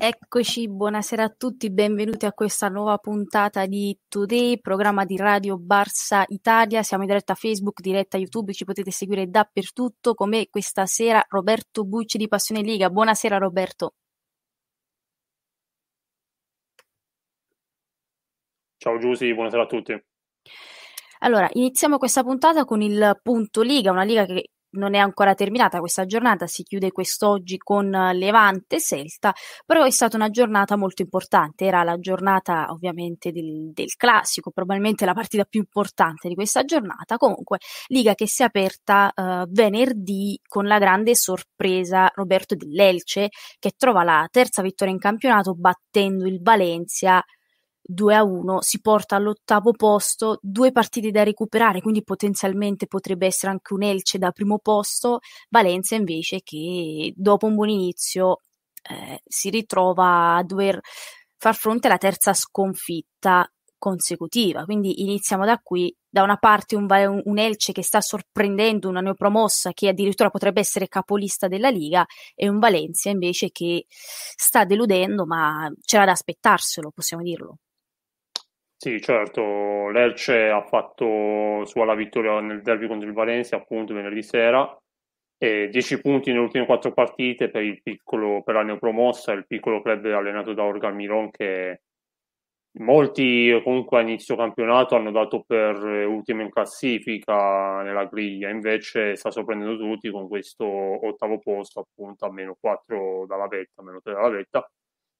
Eccoci, buonasera a tutti, benvenuti a questa nuova puntata di Today, programma di Radio Barça Italia. Siamo in diretta a Facebook, diretta YouTube, ci potete seguire dappertutto. Come questa sera Roberto Bucci di Passione Liga. Buonasera Roberto. Ciao Giussi, buonasera a tutti. Allora, iniziamo questa puntata con il punto Liga, una Liga che non è ancora terminata questa giornata, si chiude quest'oggi con Levante Selta, però è stata una giornata molto importante, era la giornata ovviamente del, del classico, probabilmente la partita più importante di questa giornata, comunque Liga che si è aperta eh, venerdì con la grande sorpresa Roberto dell'Elce che trova la terza vittoria in campionato battendo il Valencia 2 a 1 si porta all'ottavo posto, due partite da recuperare, quindi potenzialmente potrebbe essere anche un Elce da primo posto, Valencia invece che dopo un buon inizio eh, si ritrova a dover far fronte alla terza sconfitta consecutiva, quindi iniziamo da qui, da una parte un, un Elce che sta sorprendendo una neopromossa che addirittura potrebbe essere capolista della Liga e un Valencia invece che sta deludendo, ma c'era da aspettarselo, possiamo dirlo. Sì, certo, l'Erce ha fatto sua la vittoria nel derby contro il Valencia, appunto, venerdì sera, e 10 punti nelle ultime 4 partite per, il piccolo, per la neopromossa, il piccolo club allenato da Orga Almiron, che molti comunque a inizio campionato hanno dato per ultimo in classifica nella griglia, invece sta sorprendendo tutti con questo ottavo posto appunto a meno 4 dalla vetta, meno 3 dalla vetta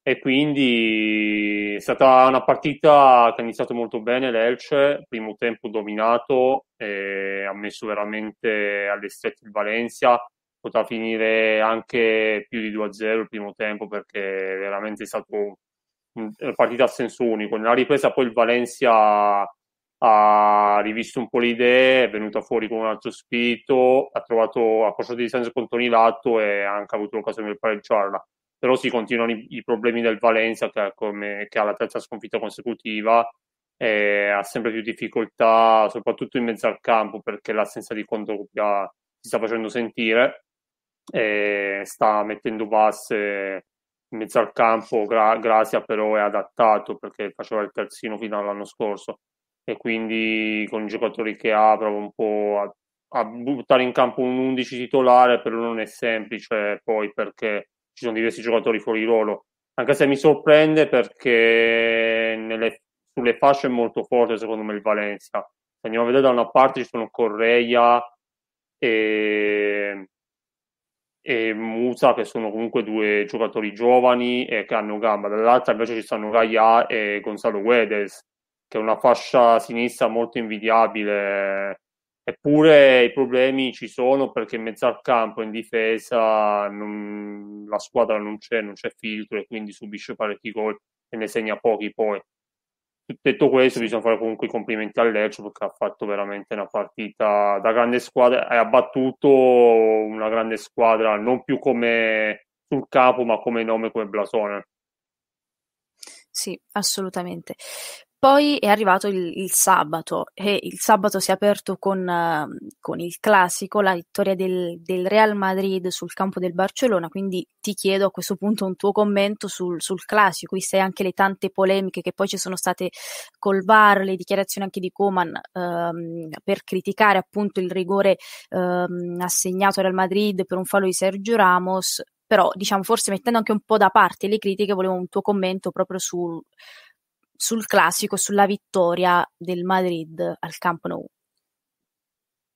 e quindi è stata una partita che ha iniziato molto bene l'Elce, primo tempo dominato, ha messo veramente alle strette il Valencia, potrà finire anche più di 2-0 il primo tempo perché veramente è stata una partita a senso unico. Nella ripresa poi il Valencia ha rivisto un po' le idee, è venuta fuori con un altro spirito, ha trovato a corso di distanza contro Nilato e ha anche avuto l'occasione per pareggiarla però si continuano i, i problemi del Valencia che, come, che ha la terza sconfitta consecutiva e ha sempre più difficoltà, soprattutto in mezzo al campo, perché l'assenza di Condorpia si sta facendo sentire e sta mettendo basse in mezzo al campo. Gra- Grazia però è adattato perché faceva il terzino fino all'anno scorso e quindi con i giocatori che ha prova un po' a, a buttare in campo un 11 titolare, però non è semplice poi perché ci sono diversi giocatori fuori ruolo, anche se mi sorprende perché nelle, sulle fasce è molto forte secondo me il Valencia. Se andiamo a vedere da una parte ci sono Correia e, e Musa che sono comunque due giocatori giovani e che hanno gamba, dall'altra invece ci sono Gaia e Gonzalo Guedes che è una fascia sinistra molto invidiabile Eppure i problemi ci sono perché in mezzo al campo, in difesa, non, la squadra non c'è, non c'è filtro e quindi subisce parecchi gol e ne segna pochi poi. Detto questo, bisogna fare comunque i complimenti a Lecce perché ha fatto veramente una partita da grande squadra e ha battuto una grande squadra non più come sul capo ma come nome, come blasone. Sì, assolutamente. Poi è arrivato il, il sabato e il sabato si è aperto con, eh, con il classico, la vittoria del, del, Real Madrid sul campo del Barcellona, quindi ti chiedo a questo punto un tuo commento sul, sul classico, viste anche le tante polemiche che poi ci sono state col VAR, le dichiarazioni anche di Coman ehm, per criticare appunto il rigore ehm, assegnato al Real Madrid per un fallo di Sergio Ramos, però diciamo forse mettendo anche un po' da parte le critiche volevo un tuo commento proprio sul sul classico, sulla vittoria del Madrid al Camp Nou.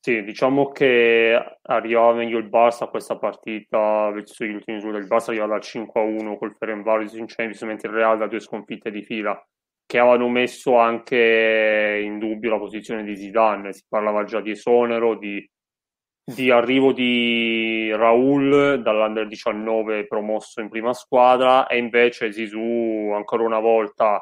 Sì, diciamo che arrivava meglio il Barça a questa partita verso gli ultimi giorni. Il Barça arriva dal 5-1 col Ferenvaros in Champions, mentre il Real da due sconfitte di fila, che avevano messo anche in dubbio la posizione di Zidane. Si parlava già di esonero, di, di arrivo di Raul dall'Under 19 promosso in prima squadra e invece Zizou ancora una volta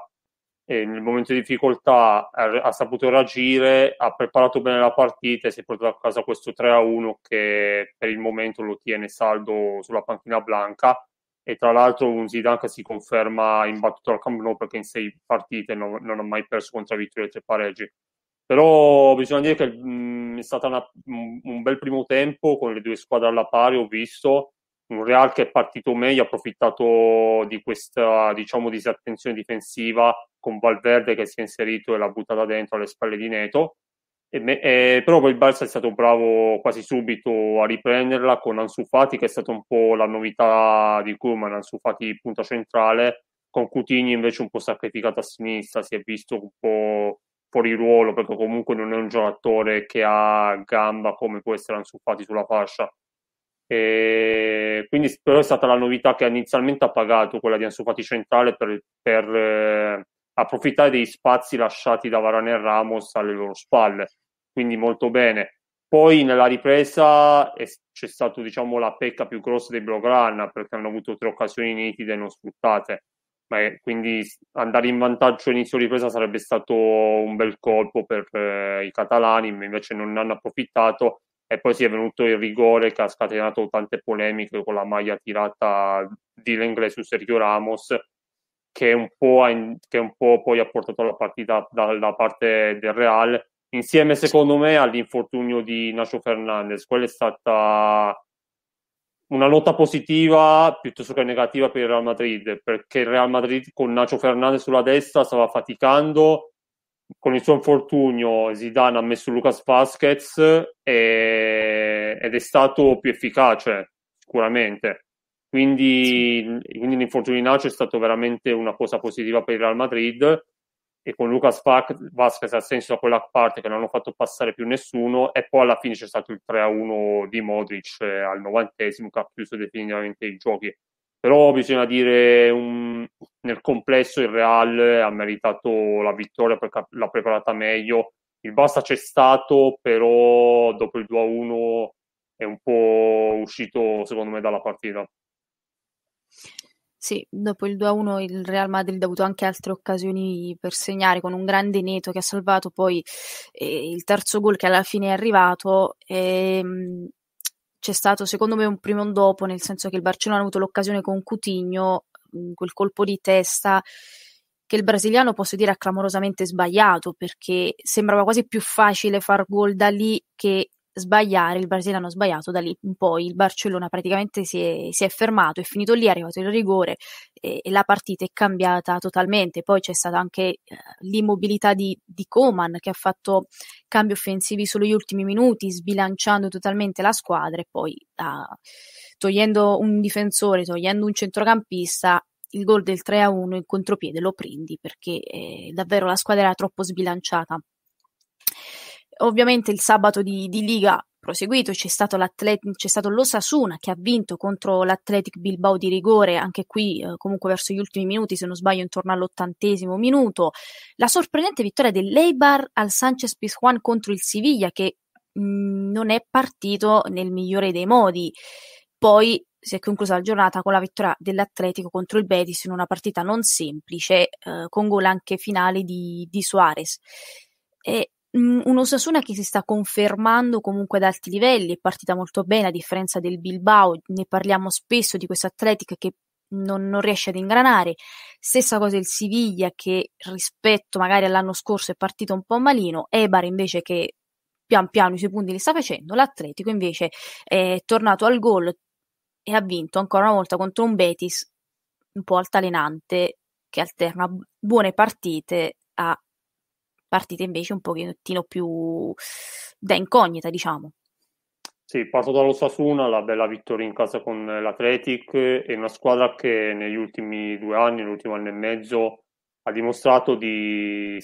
eh, nel momento di difficoltà ha, ha, saputo reagire, ha preparato bene la partita e si è portato a casa questo 3-1 che per il momento lo tiene saldo sulla panchina blanca e tra l'altro un Zidane che si conferma imbattuto al Camp Nou perché in sei partite non, non ha mai perso contro vittorie e tre pareggi. Però bisogna dire che mh, è stato un bel primo tempo con le due squadre alla pari, ho visto, un Real che è partito meglio, ha approfittato di questa diciamo, disattenzione difensiva con Valverde che si è inserito e l'ha buttata dentro alle spalle di Neto. E me, e, però poi il Barça è stato bravo quasi subito a riprenderla con Ansufati, che è stata un po' la novità di Kuman, Ansufati punta centrale, con Coutinho invece un po' sacrificato a sinistra, si è visto un po' fuori ruolo perché comunque non è un giocatore che ha gamba come può essere Ansufati sulla fascia e quindi però è stata la novità che inizialmente ha pagato quella di Ansu centrale per, per eh, approfittare dei spazi lasciati da Varane e Ramos alle loro spalle. Quindi molto bene. Poi nella ripresa è, c'è stata diciamo, la pecca più grossa dei Blaugrana perché hanno avuto tre occasioni nitide non sfruttate. Ma è, quindi andare in vantaggio inizio ripresa sarebbe stato un bel colpo per eh, i catalani, ma invece non ne hanno approfittato e poi si è venuto il rigore che ha scatenato tante polemiche con la maglia tirata di Lenglet su Sergio Ramos che un, che un po', poi ha portato la partita dalla parte del Real insieme secondo me all'infortunio di Nacho Fernandez quella è stata una nota positiva piuttosto che negativa per il Real Madrid perché il Real Madrid con Nacho Fernandez sulla destra stava faticando con il suo infortunio Zidane ha messo Lucas Vasquez e, ed è stato più efficace sicuramente quindi, sì. quindi l'infortunio di Nacho è stato veramente una cosa positiva per il Real Madrid e con Lucas Vasquez ha senso da quella parte che non hanno fatto passare più nessuno e poi alla fine c'è stato il 3-1 di Modric al novantesimo che ha chiuso definitivamente i giochi però bisogna dire un, nel complesso il Real ha meritato la vittoria perché l'ha preparata meglio il Basta c'è stato però dopo il 2-1 è un po' uscito secondo me dalla partita sì, dopo il 2-1 il Real Madrid ha avuto anche altre occasioni per segnare con un grande Neto che ha salvato poi eh, il terzo gol che alla fine è arrivato. E, ehm, c'è stato secondo me un primo e un dopo, nel senso che il Barcellona ha avuto l'occasione con Coutinho, mm, quel colpo di testa che il brasiliano posso dire ha clamorosamente sbagliato perché sembrava quasi più facile far gol da lì che sbagliare, il Brasile hanno sbagliato da lì in poi, il Barcellona praticamente si è, si è fermato, è finito lì, è arrivato il rigore e, e, la partita è cambiata totalmente, poi c'è stata anche eh, l'immobilità di, di Coman che ha fatto cambi offensivi solo gli ultimi minuti, sbilanciando totalmente la squadra e poi ah, togliendo un difensore, togliendo un centrocampista, il gol del 3-1 in contropiede lo prendi perché eh, davvero la squadra era troppo sbilanciata ovviamente il sabato di, di Liga proseguito, c'è stato, c'è stato l'Osasuna che ha vinto contro l'Athletic Bilbao di rigore, anche qui eh, comunque verso gli ultimi minuti, se non sbaglio intorno all'ottantesimo minuto, la sorprendente vittoria dell'Eibar al Sanchez Pizjuan contro il Siviglia che mh, mm, non è partito nel migliore dei modi. Poi si è conclusa la giornata con la vittoria dell'Atletico contro il Betis in una partita non semplice, eh, con gol anche finale di, di Suarez. E Mm, un Osasuna che si sta confermando comunque ad alti livelli, è partita molto bene a differenza del Bilbao, ne parliamo spesso di questo Atletic che non, non, riesce ad ingranare, stessa cosa il Siviglia che rispetto magari all'anno scorso è partito un po' malino, Ebar invece che pian piano i suoi punti li sta facendo, l'Atletico invece è tornato al gol e ha vinto ancora una volta contro un Betis un po' altalenante che alterna buone partite a partite invece un pochettino più da incognita, diciamo. Sì, parto dallo Sasuna, la bella vittoria in casa con l'Atletic, è una squadra che negli ultimi due anni, l'ultimo anno e mezzo, ha dimostrato di,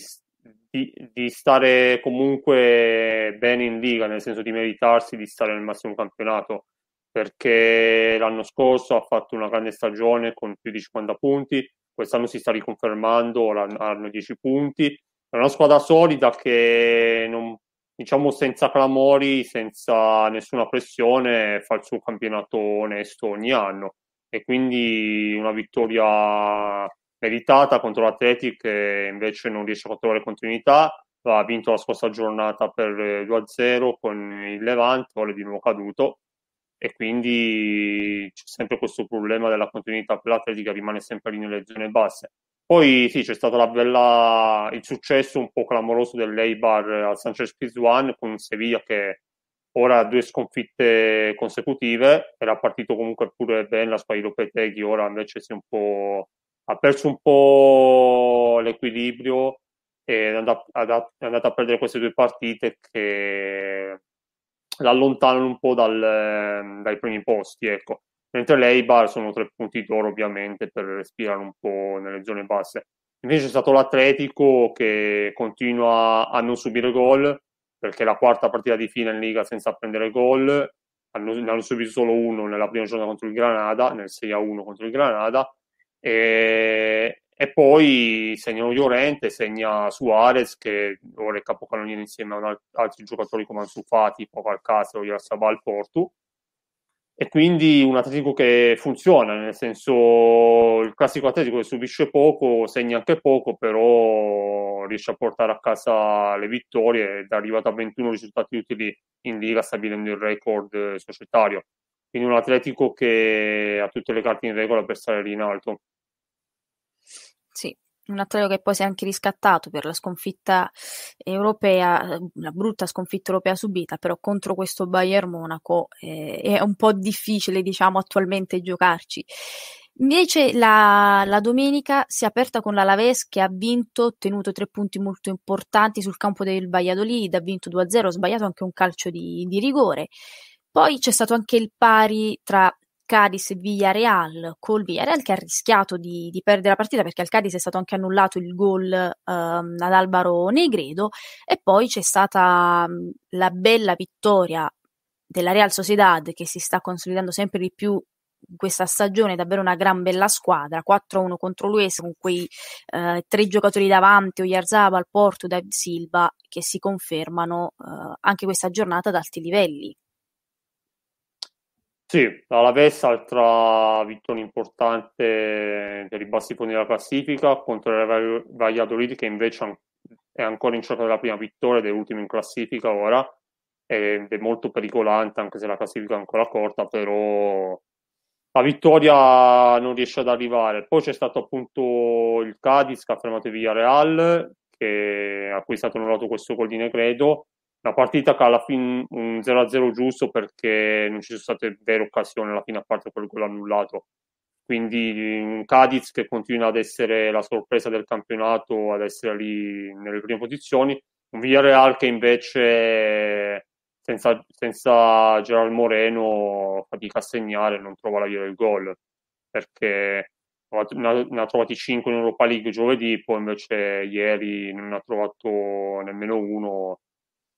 di, di, stare comunque bene in liga, nel senso di meritarsi di stare nel massimo campionato, perché l'anno scorso ha fatto una grande stagione con più di 50 punti, quest'anno si sta riconfermando, hanno 10 punti, è una squadra solida che non, diciamo senza clamori, senza nessuna pressione, fa il suo campionato onesto ogni anno e quindi una vittoria meritata contro l'Atletic che invece non riesce a trovare continuità ha vinto la scorsa giornata per 2-0 con il Levante, ora è di nuovo caduto e quindi c'è sempre questo problema della continuità per l'Atletica rimane sempre lì nelle zone basse poi sì, c'è stato bella, il successo un po' clamoroso dell'Eibar al Sanchez Pizjuan con Sevilla che ora ha due sconfitte consecutive, era partito comunque pure bene la Spagna Lopeteghi, ora invece si è un po' ha perso un po' l'equilibrio e è andata, a perdere queste due partite che l'allontanano un po' dal, dai primi posti. Ecco mentre lei bar sono tre punti d'oro ovviamente per respirare un po' nelle zone basse. Invece è stato l'Atletico che continua a non subire gol perché è la quarta partita di fine in Liga senza prendere gol, hanno, ne hanno subito solo uno nella prima giornata contro il Granada, nel 6-1 contro il Granada e, e poi segna Llorente, segna Suarez che ora è capocannoniere insieme ad altri giocatori come Ansufati, Pavarcastro, Yarsabal, Portu e quindi un Atletico che funziona, nel senso il classico Atletico che subisce poco, segna anche poco, però riesce a portare a casa le vittorie ed è arrivato a 21 risultati utili in Liga stabilendo il record eh, societario. Quindi un Atletico che ha tutte le carte in regola per stare lì in alto un atleta che poi si è anche riscattato per la sconfitta europea, la brutta sconfitta europea subita, però contro questo Bayern Monaco eh, è un po' difficile, diciamo, attualmente giocarci. Invece la, la, domenica si è aperta con l'Alaves che ha vinto, ottenuto tre punti molto importanti sul campo del Valladolid, ha vinto 2-0, ha sbagliato anche un calcio di, di rigore. Poi c'è stato anche il pari tra Cadiz Villarreal col Villarreal che ha rischiato di, di, perdere la partita perché al Cadiz è stato anche annullato il gol ehm, ad Alvaro Negredo e poi c'è stata la bella vittoria della Real Sociedad che si sta consolidando sempre di più in questa stagione, davvero una gran bella squadra, 4-1 contro l'UES con quei eh, tre giocatori davanti, Oyarzabal, Porto, David Silva che si confermano eh, anche questa giornata ad alti livelli. Sì, l'Alaves altra vittoria importante per i bassi fondi della classifica contro il Valladolid che invece è ancora in cerca della prima vittoria ed è ultimo in classifica ora ed è molto pericolante anche se la classifica è ancora corta però la vittoria non riesce ad arrivare. Poi c'è stato appunto il Cadiz che ha fermato il Villarreal che, a cui è stato annullato questo gol di Negredo una partita che alla fine un 0-0 giusto perché non ci sono state vere occasioni alla fine a parte quello che l'ha annullato quindi un mm, Cadiz che continua ad essere la sorpresa del campionato ad essere lì nelle prime posizioni un Villarreal che invece senza, senza Gerard Moreno fatica a segnare non trova la via del gol perché ne ha, ne ha trovati 5 in Europa League giovedì poi invece ieri non ne ha trovato nemmeno uno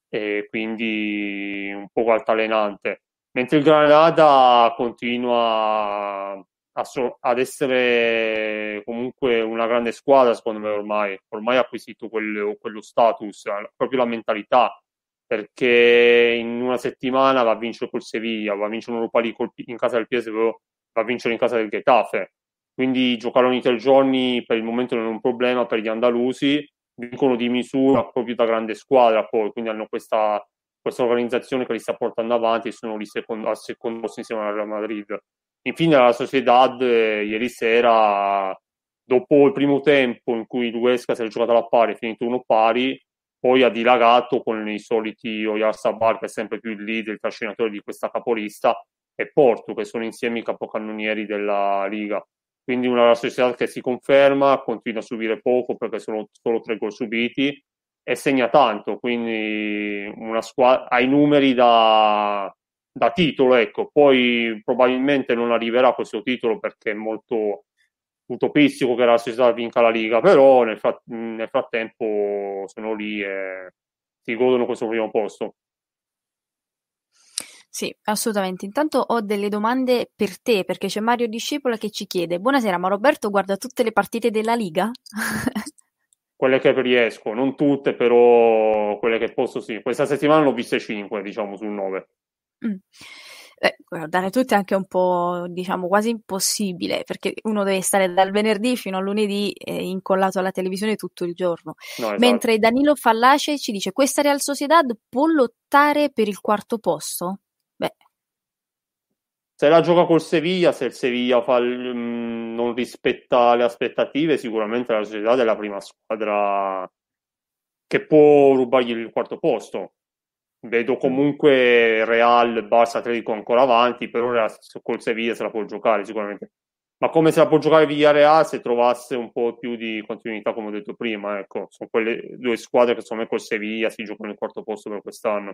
e quindi un po' altalenante. Mentre il Granada continua so- ad essere comunque una grande squadra, secondo me ormai, ormai ha acquisito quello, quello status, proprio la mentalità, perché in una settimana va a vincere col Sevilla, va a vincere un'Europa League in casa del PSV, va a vincere in casa del Getafe. Quindi giocare ogni tre giorni per il momento non è un problema per gli andalusi, vincono di misura proprio da grande squadra poi, quindi hanno questa, questa organizzazione che li sta portando avanti e sono lì secondo, al secondo posto insieme alla Real Madrid. Infine la Sociedad eh, ieri sera, dopo il primo tempo in cui Luesca si è giocata alla pari, è finito uno pari, poi ha dilagato con i soliti Oyar Sabar che è sempre più il leader, il trascinatore di questa capolista, e Porto che sono insieme i capocannonieri della Liga quindi una società che si conferma, continua a subire poco perché sono solo tre gol subiti e segna tanto, quindi una squadra, ha i numeri da, da titolo, ecco. Poi probabilmente non arriverà questo titolo perché è molto utopistico che la società vinca la Liga, però nel, frattempo sono lì e si godono questo primo posto. Sì, assolutamente. Intanto ho delle domande per te, perché c'è Mario Discepola che ci chiede: Buonasera, ma Roberto guarda tutte le partite della Liga? quelle che riesco, non tutte, però quelle che posso sì. Questa settimana l'ho viste 5, diciamo, sul 9. Mm. Eh, guardare tutte è anche un po', diciamo, quasi impossibile, perché uno deve stare dal venerdì fino a lunedì eh, incollato alla televisione tutto il giorno. No, esatto. Mentre Danilo Fallace ci dice, questa Real Sociedad può lottare per il quarto posto? se la gioca col Sevilla, se il Sevilla fa, mh, mm, non rispetta le aspettative, sicuramente la società è la prima squadra che può rubargli il quarto posto. Vedo mm. comunque Real, Barça, Atletico ancora avanti, per ora col Sevilla se la può giocare sicuramente. Ma come se la può giocare Villarreal se trovasse un po' più di continuità, come ho detto prima, ecco, sono quelle due squadre che secondo me col Sevilla si giocano il quarto posto per quest'anno.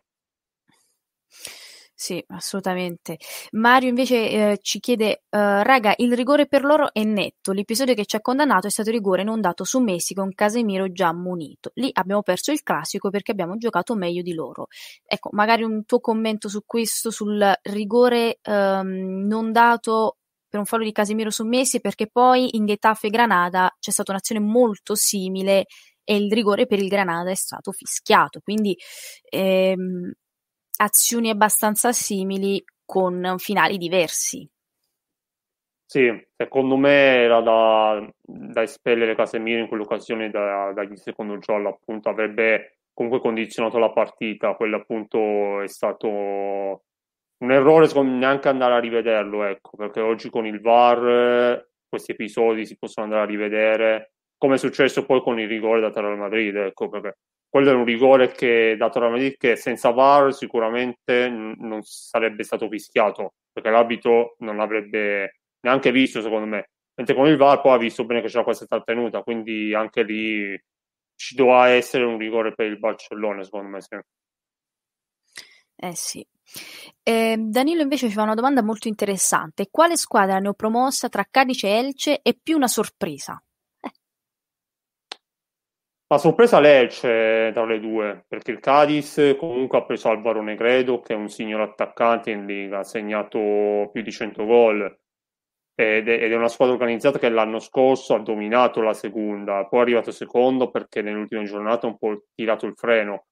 Sì, assolutamente. Mario invece eh, ci chiede, eh, raga, il rigore per loro è netto. L'episodio che ci ha condannato è stato rigore non dato su Messi con Casemiro già munito. Lì abbiamo perso il classico perché abbiamo giocato meglio di loro. Ecco, magari un tuo commento su questo, sul rigore ehm, non dato per un fallo di Casemiro su Messi, perché poi in Getafe Granada c'è stata un'azione molto simile e il rigore per il Granada è stato fischiato. Quindi... Ehm, azioni abbastanza simili con finali diversi. Sì, secondo me era da, da espellere Casemiro in quell'occasione da, dagli secondo giallo, appunto, avrebbe comunque condizionato la partita, quello appunto è stato un errore secondo neanche andare a rivederlo, ecco, perché oggi con il VAR eh, questi episodi si possono andare a rivedere, come è successo poi con il rigore da Real Madrid, ecco, perché quello è un rigore che dato la Madrid che senza VAR sicuramente non sarebbe stato fischiato perché l'abito non l'avrebbe neanche visto secondo me mentre con il VAR poi ha visto bene che c'era questa trattenuta quindi anche lì ci doveva essere un rigore per il Barcellona secondo me sì. eh sì eh, Danilo invece ci fa una domanda molto interessante quale squadra neopromossa tra Cadice e Elce è più una sorpresa? La sorpresa l'Elce eh, tra le due, perché il Cadiz comunque ha preso Alvaro Negredo, che è un signor attaccante in Liga, ha segnato più di 100 gol ed è, una squadra organizzata che l'anno scorso ha dominato la seconda, poi è arrivato secondo perché nell'ultima giornata ha un po' tirato il freno.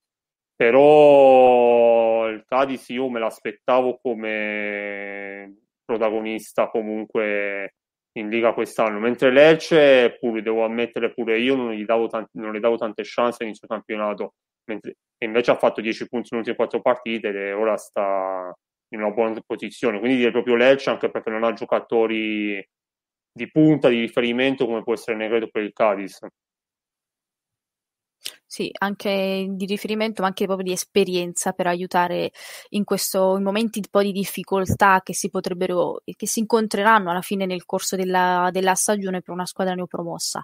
Però il Cadiz io me l'aspettavo come protagonista comunque in Liga quest'anno, mentre Lecce, pure, devo ammettere pure io, non, gli davo tante, non le davo tante chance all'inizio campionato, mentre, e invece ha fatto 10 punti in ultime 4 partite e ora sta in una buona posizione, quindi dire proprio Lecce anche perché non ha giocatori di punta, di riferimento come può essere Negredo per il Cadiz. Sì, anche di riferimento, ma anche proprio di esperienza per aiutare in, questo, in momenti un po' di difficoltà che si potrebbero, che si incontreranno alla fine nel corso della, della stagione per una squadra neopromossa.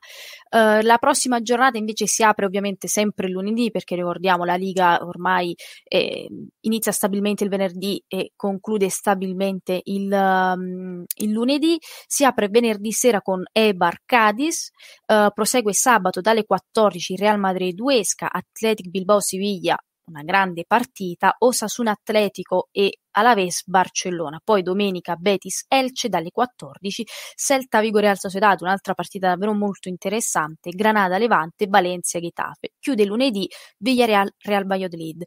Uh, la prossima giornata invece si apre ovviamente sempre lunedì, perché ricordiamo la Liga ormai eh, inizia stabilmente il venerdì e conclude stabilmente il, um, il, lunedì. Si apre venerdì sera con Ebar Cadiz, uh, eh, prosegue sabato dalle 14 Real Madrid 2 Pesca, Athletic Bilbao-Siviglia, una grande partita, Osasuna Atletico e Alaves Barcellona, poi domenica Betis Elce dalle 14, Celta Vigo Real Sociedad, un'altra partita davvero molto interessante, Granada Levante, Valencia Getafe. Chiude lunedì Villarreal Real Valladolid.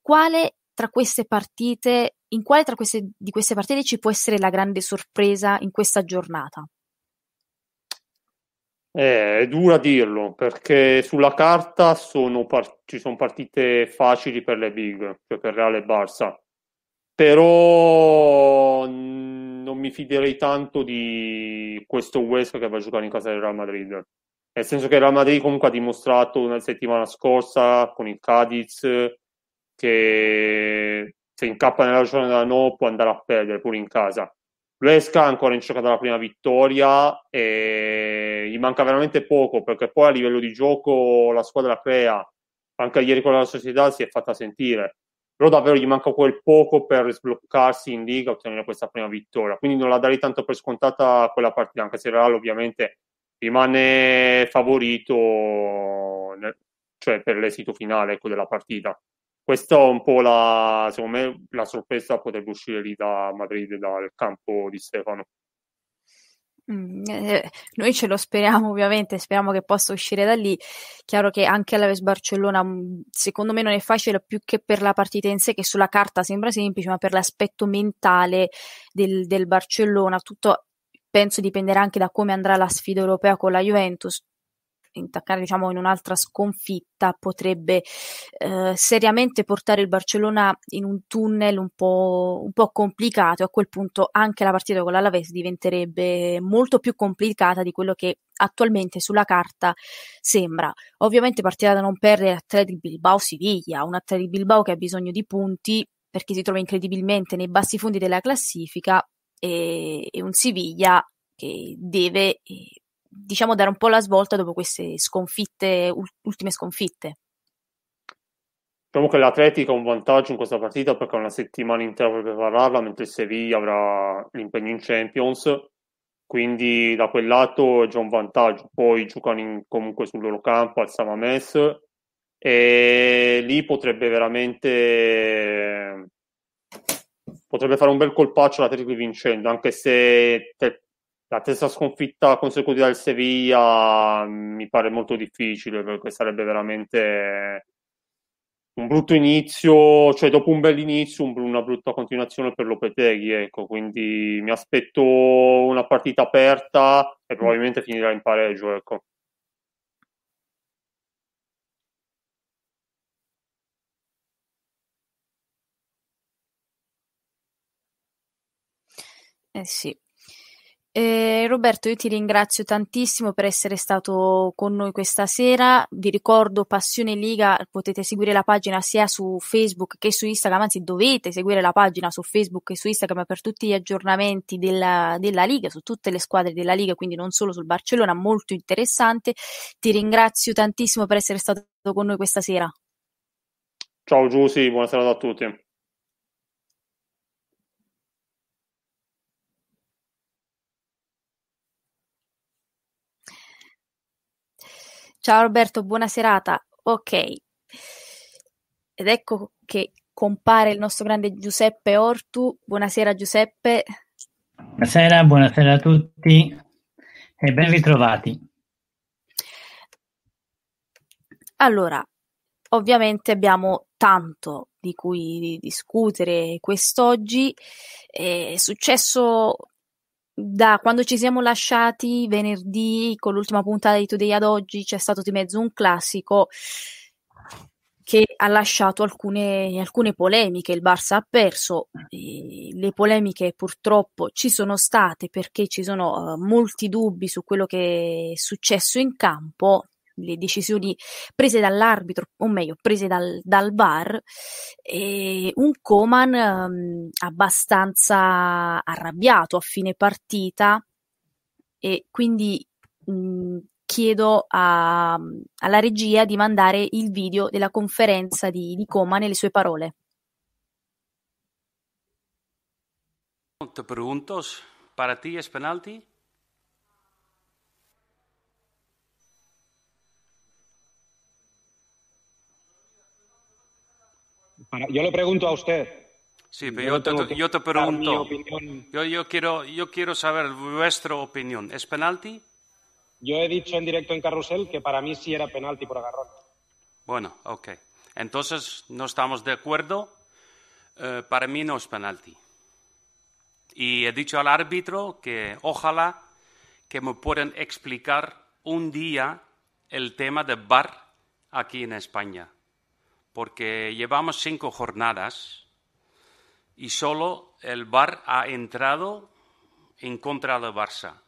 Quale tra queste partite, in quale tra queste, di queste partite ci può essere la grande sorpresa in questa giornata? Eh, è dura dirlo perché sulla carta sono par- ci sono partite facili per le big, cioè per Real e Barça, però non mi fiderei tanto di questo West che va a giocare in casa del Real Madrid. Nel senso che il Real Madrid comunque ha dimostrato una settimana scorsa con il Cadiz che se incappa nella zona della no può andare a perdere pure in casa L'esca ancora in cerca della prima vittoria e gli manca veramente poco perché poi a livello di gioco la squadra crea, anche ieri con la società si è fatta sentire, però davvero gli manca quel poco per sbloccarsi in liga e ottenere questa prima vittoria, quindi non la darei tanto per scontata quella partita, anche se Real ovviamente rimane favorito cioè per l'esito finale ecco, della partita questa è un po' la, secondo me, la sorpresa potrebbe uscire lì da Madrid, dal campo di Stefano. Mm, eh, noi ce lo speriamo ovviamente, speriamo che possa uscire da lì. Chiaro che anche alla Ves Barcellona, mm, secondo me, non è facile più che per la partita in sé, che sulla carta sembra semplice, ma per l'aspetto mentale del, del Barcellona, tutto penso dipenderà anche da come andrà la sfida europea con la Juventus intaccare diciamo in un'altra sconfitta potrebbe eh, seriamente portare il Barcellona in un tunnel un po', un po' complicato e a quel punto anche la partita con l'Alaves diventerebbe molto più complicata di quello che attualmente sulla carta sembra. Ovviamente partita da non perdere di Bilbao Siviglia, un di Bilbao che ha bisogno di punti perché si trova incredibilmente nei bassi fondi della classifica e, e un Siviglia che deve eh, diciamo dare un po' la svolta dopo queste sconfitte, ultime sconfitte. Diciamo che l'Atletica ha un vantaggio in questa partita perché ha una settimana intera per prepararla, mentre il Sevilla avrà l'impegno in Champions, quindi da quel lato è già un vantaggio. Poi giocano in, comunque sul loro campo, al Samames, e lì potrebbe veramente potrebbe fare un bel colpaccio l'Atletico vincendo, anche se te, la terza sconfitta consecutiva del Sevilla mm, mi pare molto difficile perché sarebbe veramente un brutto inizio, cioè dopo un bel inizio, una brutta continuazione per Lopeteghi, ecco, quindi mi aspetto una partita aperta e probabilmente finirà in pareggio, ecco. Eh sì, eh, Roberto, io ti ringrazio tantissimo per essere stato con noi questa sera. Vi ricordo Passione Liga, potete seguire la pagina sia su Facebook che su Instagram, anzi dovete seguire la pagina su Facebook e su Instagram per tutti gli aggiornamenti della, della Liga, su tutte le squadre della Liga, quindi non solo sul Barcellona, molto interessante. Ti ringrazio tantissimo per essere stato con noi questa sera. Ciao Giussi, buonasera a tutti. Ciao Roberto, buona serata. Ok. Ed ecco che compare il nostro grande Giuseppe Ortu. Buonasera Giuseppe. Buonasera, buonasera a tutti e ben ritrovati. Allora, ovviamente abbiamo tanto di cui discutere quest'oggi. È successo da quando ci siamo lasciati venerdì con l'ultima puntata di Today ad oggi c'è stato di mezzo un classico che ha lasciato alcune, alcune polemiche. Il Barça ha perso, le polemiche purtroppo ci sono state perché ci sono uh, molti dubbi su quello che è successo in campo le decisioni prese dall'arbitro, o meglio, prese dal, dal VAR, e un Coman um, abbastanza arrabbiato a fine partita e quindi mh, chiedo a, alla regia di mandare il video della conferenza di, di Coman e le sue parole. Preguntos, para ti es penalti? yo le pregunto a usted. Sí, pero yo, te, pregunto. Yo, quiero, yo quiero saber vuestra opinión. ¿Es penalti? Yo he dicho en directo en Carrusel que para mí sí era penalti por agarrón. Bueno, ok. Entonces no estamos de acuerdo. Eh, para mí no es penalti. Y he dicho al árbitro que ojalá que me puedan explicar un día el tema de VAR aquí en España porque llevamos cinco jornadas y solo el bar ha entrado en contra de Barça.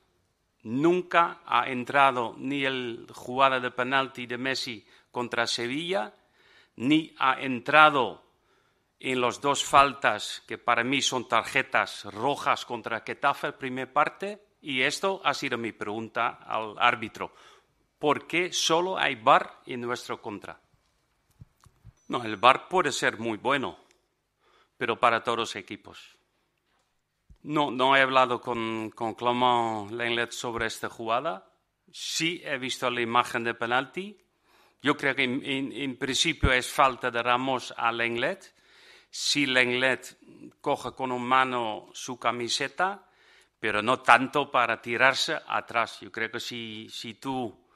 Nunca ha entrado ni el jugada de penalti de Messi contra Sevilla, ni ha entrado en las dos faltas que para mí son tarjetas rojas contra Getafe, primera parte. Y esto ha sido mi pregunta al árbitro. ¿Por qué solo hay bar en nuestro contra? No, el bar puede ser muy bueno, pero para todos los equipos. No, no he hablado con, con Clement Lenglet sobre esta jugada. Sí he visto la imagen de penalti. Yo creo que en, principio es falta de Ramos a Lenglet. Si Lenglet coge con una mano su camiseta, pero no tanto para tirarse atrás. Yo creo que si, si tú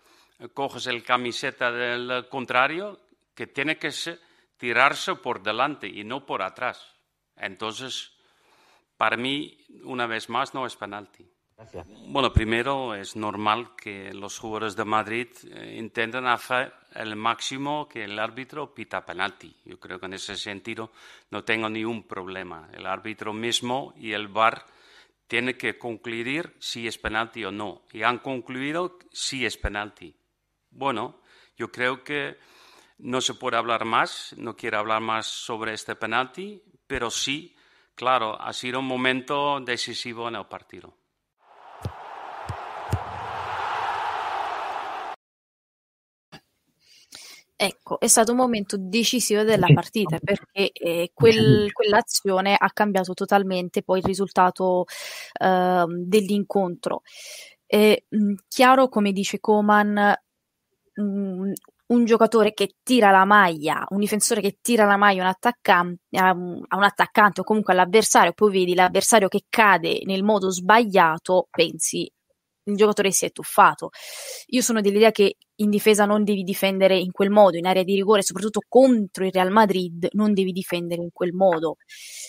coges el camiseta del contrario, que tiene que tirarse por delante y no por atrás. Entonces, para mí, una vez más, no es penalti. Gracias. Bueno, primero es normal que los jugadores de Madrid eh, intenten hacer el máximo que el árbitro pita penalti. Yo creo que en ese sentido no tengo ningún problema. El árbitro mismo y el VAR tienen que concluir si es penalti o no. Y han concluido si es penalti. Bueno, yo creo que no se puede hablar más, no quiero hablar más sobre este penalti, pero sí, claro, ha sido un momento decisivo en el partido. Ecco, è stato un momento decisivo della partita perché eh, quel, quell'azione ha cambiato totalmente poi il risultato eh, dell'incontro. È chiaro, come dice Coman, un giocatore che tira la maglia, un difensore che tira la maglia un attaccan- a un attaccante o comunque all'avversario, poi vedi l'avversario che cade nel modo sbagliato, pensi il giocatore si è tuffato. Io sono dell'idea che in difesa non devi difendere in quel modo, in area di rigore, soprattutto contro il Real Madrid, non devi difendere in quel modo.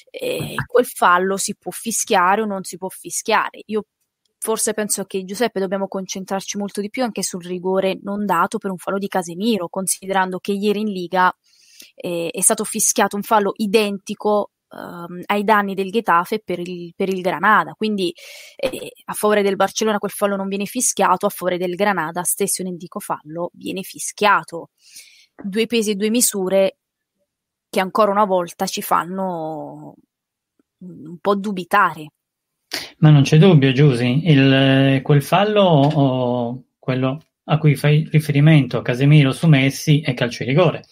Eh, quel fallo si può fischiare o non si può fischiare. Io forse penso che Giuseppe dobbiamo concentrarci molto di più anche sul rigore non dato per un fallo di Casemiro, considerando che ieri in Liga eh, è stato fischiato un fallo identico ehm, ai danni del Getafe per il, per il Granada, quindi eh, a favore del Barcellona quel fallo non viene fischiato, a favore del Granada stesso identico fallo viene fischiato. Due pesi e due misure che ancora una volta ci fanno un po' dubitare ma non c'è dubbio, Giusy, il, eh, quel fallo o quello a cui fai riferimento Casemiro su Messi è calcio di rigore.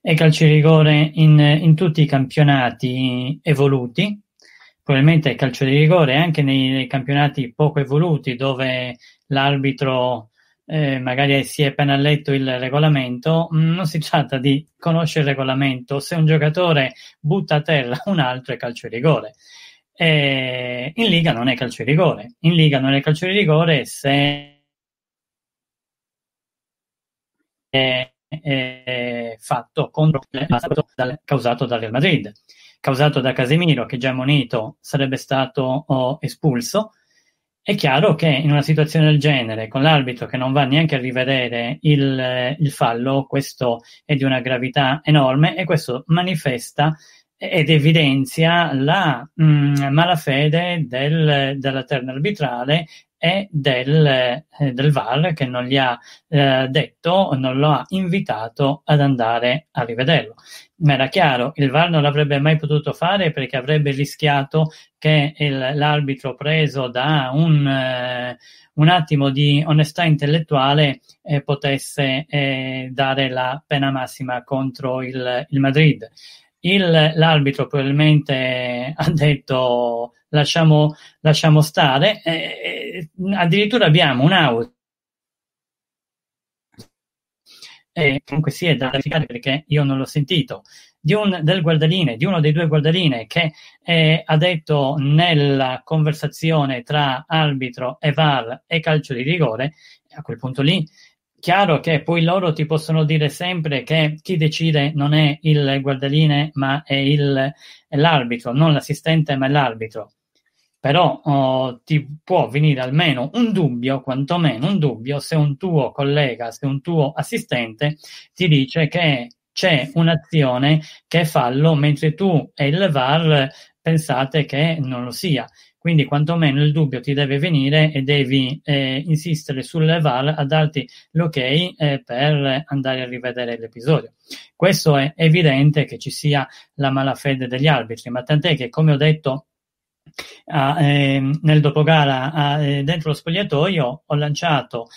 È calcio di rigore in, in tutti i campionati evoluti, probabilmente è calcio di rigore anche nei, nei campionati poco evoluti dove l'arbitro eh, magari si è appena letto il regolamento, mm, non si tratta di conoscere il regolamento, se un giocatore butta a terra un altro è calcio di rigore. Eh, in Liga non è calcio di rigore. In Liga non è calcio di rigore se è, eh, è eh, fatto contro causato dal Real Madrid, causato da Casemiro che già è monito sarebbe stato oh, espulso. È chiaro che in una situazione del genere, con l'arbitro che non va neanche a rivedere il, il fallo, questo è di una gravità enorme e questo manifesta ed evidenzia la mh, mm, malafede del, della terna arbitrale e del, eh, del, VAR che non gli ha eh, detto, non lo ha invitato ad andare a rivederlo. Ma era chiaro, il VAR non l'avrebbe mai potuto fare perché avrebbe rischiato che il, l'arbitro preso da un, eh, un, attimo di onestà intellettuale eh, potesse eh, dare la pena massima contro il, il Madrid. Il, l'arbitro probabilmente ha detto lasciamo, lasciamo stare, eh, eh addirittura abbiamo un out. Eh, comunque si sì, è da verificare perché io non l'ho sentito, di un, del guardaline, di uno dei due guardaline che eh, ha detto nella conversazione tra arbitro e VAR e calcio di rigore, a quel punto lì Chiaro che poi loro ti possono dire sempre che chi decide non è il guardaline, ma è, il, è l'arbitro, non l'assistente, ma è l'arbitro. Però oh, ti può venire almeno un dubbio, quantomeno un dubbio, se un tuo collega, se un tuo assistente ti dice che c'è un'azione che è fallo, mentre tu e il VAR pensate che non lo sia. Quindi quantomeno il dubbio ti deve venire e devi eh, insistere sulle VAL a darti l'ok eh, per andare a rivedere l'episodio. Questo è evidente che ci sia la malafede degli arbitri, ma tant'è che come ho detto a, eh, nel dopogara a, eh, dentro lo spogliatoio ho lanciato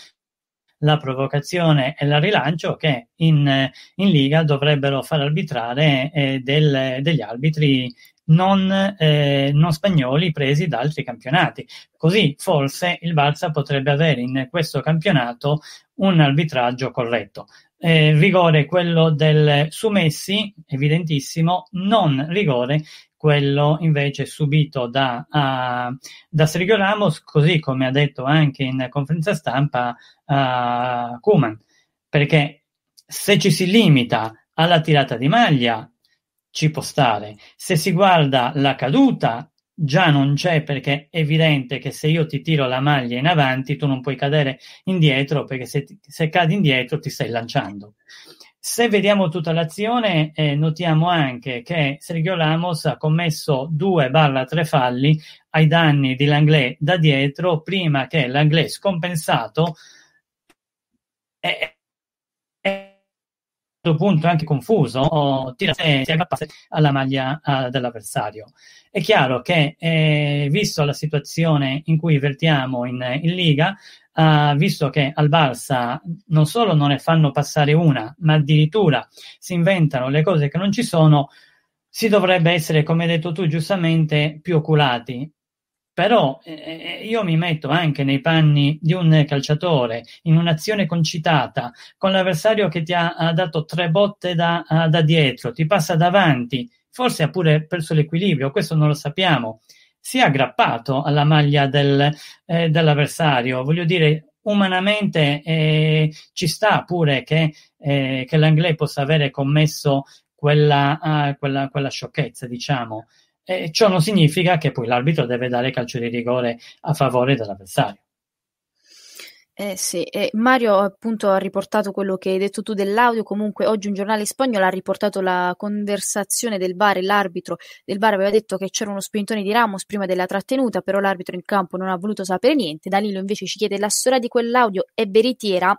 la provocazione e la rilancio che in, in Liga dovrebbero far arbitrare eh, del, degli arbitri non, eh, non, spagnoli presi da altri campionati. Così forse il Barça potrebbe avere in questo campionato un arbitraggio corretto. Eh, rigore quello del su Messi, evidentissimo, non rigore quello invece subito da, uh, da Sergio Ramos, così come ha detto anche in conferenza stampa uh, Kuman, perché se ci si limita alla tirata di maglia ci può stare. Se si guarda la caduta, già non c'è perché è evidente che se io ti tiro la maglia in avanti, tu non puoi cadere indietro perché se, ti, se cadi indietro ti stai lanciando. Se vediamo tutta l'azione, eh, notiamo anche che Sergio Lamos ha commesso 2-3 falli ai danni di Langlais da dietro prima che Langlais scompensato. Eh, certo punto anche confuso o tira se si capace alla maglia uh, dell'avversario. È chiaro che, eh, visto la situazione in cui vertiamo in, in Liga, Uh, visto che al Barça non solo non ne fanno passare una, ma addirittura si inventano le cose che non ci sono, si dovrebbe essere, come hai detto tu giustamente, più oculati. Però eh, eh, io mi metto anche nei panni di un calciatore in un'azione concitata con l'avversario che ti ha, ha dato tre botte da, da dietro, ti passa davanti, forse ha pure perso l'equilibrio, questo non lo sappiamo. Si è aggrappato alla maglia del, eh, dell'avversario. Voglio dire, umanamente eh, ci sta pure che, eh, che l'Anglais possa avere commesso quella, ah, quella, quella sciocchezza, diciamo. Eh, ciò non significa che poi l'arbitro deve dare calcio di rigore a favore dell'avversario. Eh sì, eh, Mario appunto ha riportato quello che hai detto tu dell'audio, comunque oggi un giornale spagnolo ha riportato la conversazione del VAR e l'arbitro del VAR aveva detto che c'era uno spintone di Ramos prima della trattenuta, però l'arbitro in campo non ha voluto sapere niente, Danilo invece ci chiede la storia di quell'audio è veritiera?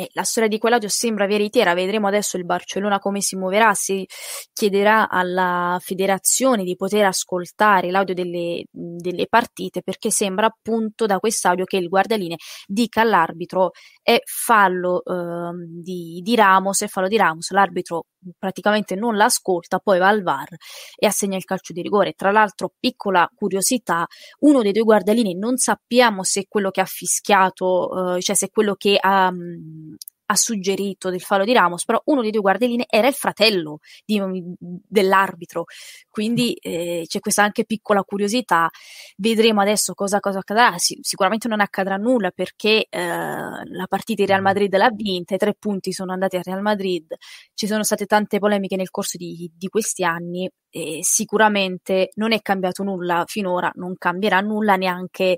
E la storia di quell'audio sembra veritiera, vedremo adesso il Barcellona come si muoverà, si chiederà alla federazione di poter ascoltare l'audio delle, delle partite perché sembra appunto da quest'audio che il guardaline dica all'arbitro è fallo eh, di, di Ramos, è fallo di Ramos, l'arbitro praticamente non l'ascolta, poi va al VAR e assegna il calcio di rigore. Tra l'altro, piccola curiosità, uno dei due guardalini non sappiamo se quello che ha fischiato, eh, cioè se quello che ha... Mh, mm, ha suggerito del fallo di Ramos, però uno dei due guardialine era il fratello di, mm, dell'arbitro, quindi eh, c'è questa anche piccola curiosità, vedremo adesso cosa, cosa accadrà, si, sicuramente non accadrà nulla perché eh, la partita di Real Madrid l'ha vinta, i tre punti sono andati al Real Madrid, ci sono state tante polemiche nel corso di, di questi anni e sicuramente non è cambiato nulla finora, non cambierà nulla neanche,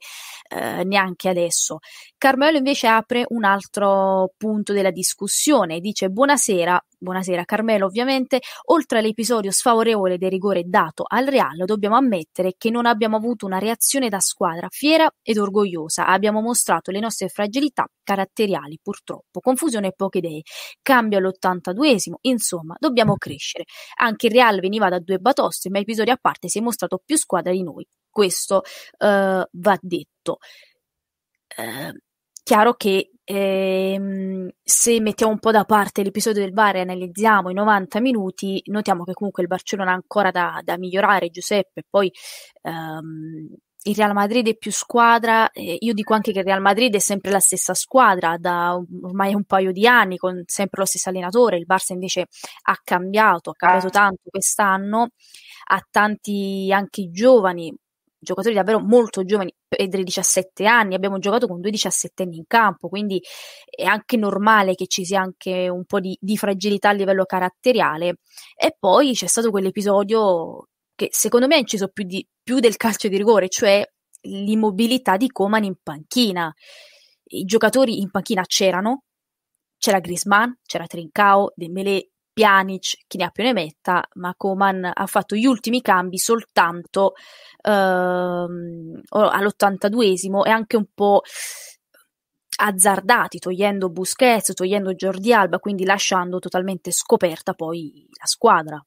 eh, neanche adesso. Carmelo invece apre un altro punto della discussione, dice buonasera, buonasera Carmelo ovviamente, oltre all'episodio sfavorevole del rigore dato al Real dobbiamo ammettere che non abbiamo avuto una reazione da squadra fiera ed orgogliosa, abbiamo mostrato le nostre fragilità caratteriali purtroppo, confusione e poche idee, cambio all'82esimo, insomma dobbiamo crescere, anche il Real veniva da due batoste ma episodi a parte si è mostrato più squadra di noi, questo uh, va detto. Uh, chiaro che ehm, se mettiamo un po' da parte l'episodio del VAR e analizziamo i 90 minuti, notiamo che comunque il Barcellona ha ancora da, da migliorare, Giuseppe, poi ehm, il Real Madrid è più squadra, eh, io dico anche che il Real Madrid è sempre la stessa squadra da ormai un paio di anni con sempre lo stesso allenatore, il Barça invece ha cambiato, ha cambiato eh. tanto quest'anno, ha tanti anche giovani, giocatori davvero molto giovani, Pedri 17 anni, abbiamo giocato con due 17 anni in campo, quindi è anche normale che ci sia anche un po' di, di fragilità a livello caratteriale. E poi c'è stato quell'episodio che secondo me ha inciso più, di, più del calcio di rigore, cioè l'immobilità di Coman in panchina. I giocatori in panchina c'erano, c'era Grisman, c'era Trincao, Dembélé Pjanic, chi ne ha più ne metta, ma Coman ha fatto gli ultimi cambi soltanto ehm, all'82esimo e anche un po' azzardati, togliendo Busquets, togliendo Jordi Alba, quindi lasciando totalmente scoperta poi la squadra.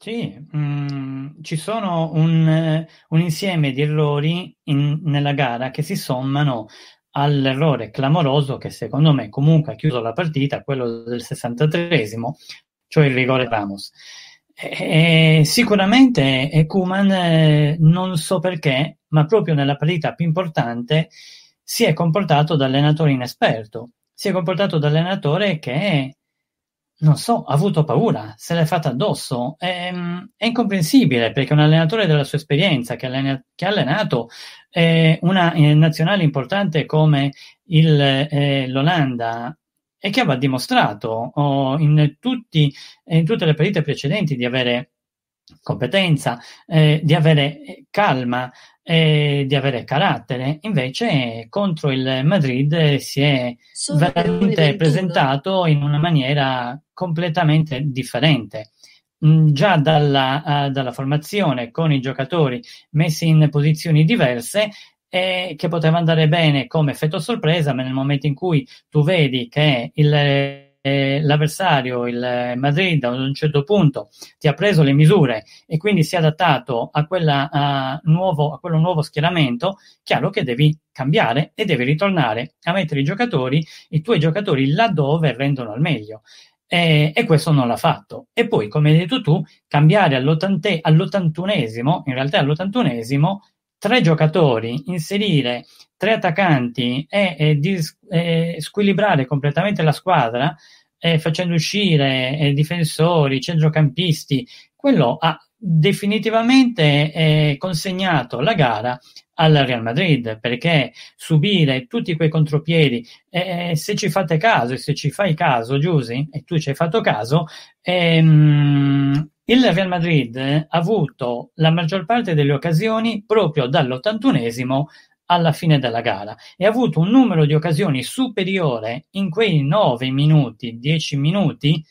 Sì, mh, mm, ci sono un, eh, un, insieme di errori in, nella gara che si sommano all'errore clamoroso che secondo me comunque ha chiuso la partita, quello del 63esimo, cioè il rigore Ramos. E sicuramente eh, Kuman, eh, non so perché, ma proprio nella partita più importante si è comportato da allenatore inesperto, si è comportato da allenatore che non so, ha avuto paura, se l'è fatta addosso. È, ehm, è incomprensibile perché un allenatore della sua esperienza che, allena, che ha allenato eh, una eh, nazionale importante come il, eh, l'Olanda e che aveva dimostrato oh, in, tutti, in tutte le partite precedenti di avere competenza, eh, di avere eh, calma, eh, di avere carattere. Invece contro il Madrid eh, si è Solo veramente presentato in una maniera completamente differente. Mm, già dalla, uh, dalla formazione con i giocatori messi in posizioni diverse, e eh, che poteva andare bene come effetto sorpresa, ma nel momento in cui tu vedi che il, eh, l'avversario, il Madrid, ad un certo punto ti ha preso le misure e quindi si è adattato a, quella, a, nuovo, a quello nuovo schieramento, chiaro che devi cambiare e devi ritornare a mettere i giocatori, i tuoi giocatori laddove rendono al meglio. E, e, questo non l'ha fatto. E poi, come hai detto tu, cambiare all'81esimo, in realtà all'81esimo, tre giocatori, inserire tre attaccanti e, e, dis, e squilibrare completamente la squadra eh, facendo uscire eh, difensori, centrocampisti, quello ha definitivamente eh, consegnato la gara al Real Madrid perché subire tutti quei contropiedi eh, eh, se ci fate caso e se ci fai caso Giusy e tu ci hai fatto caso ehm, il Real Madrid ha avuto la maggior parte delle occasioni proprio dall'81esimo alla fine della gara e ha avuto un numero di occasioni superiore in quei 9 minuti, 10 minuti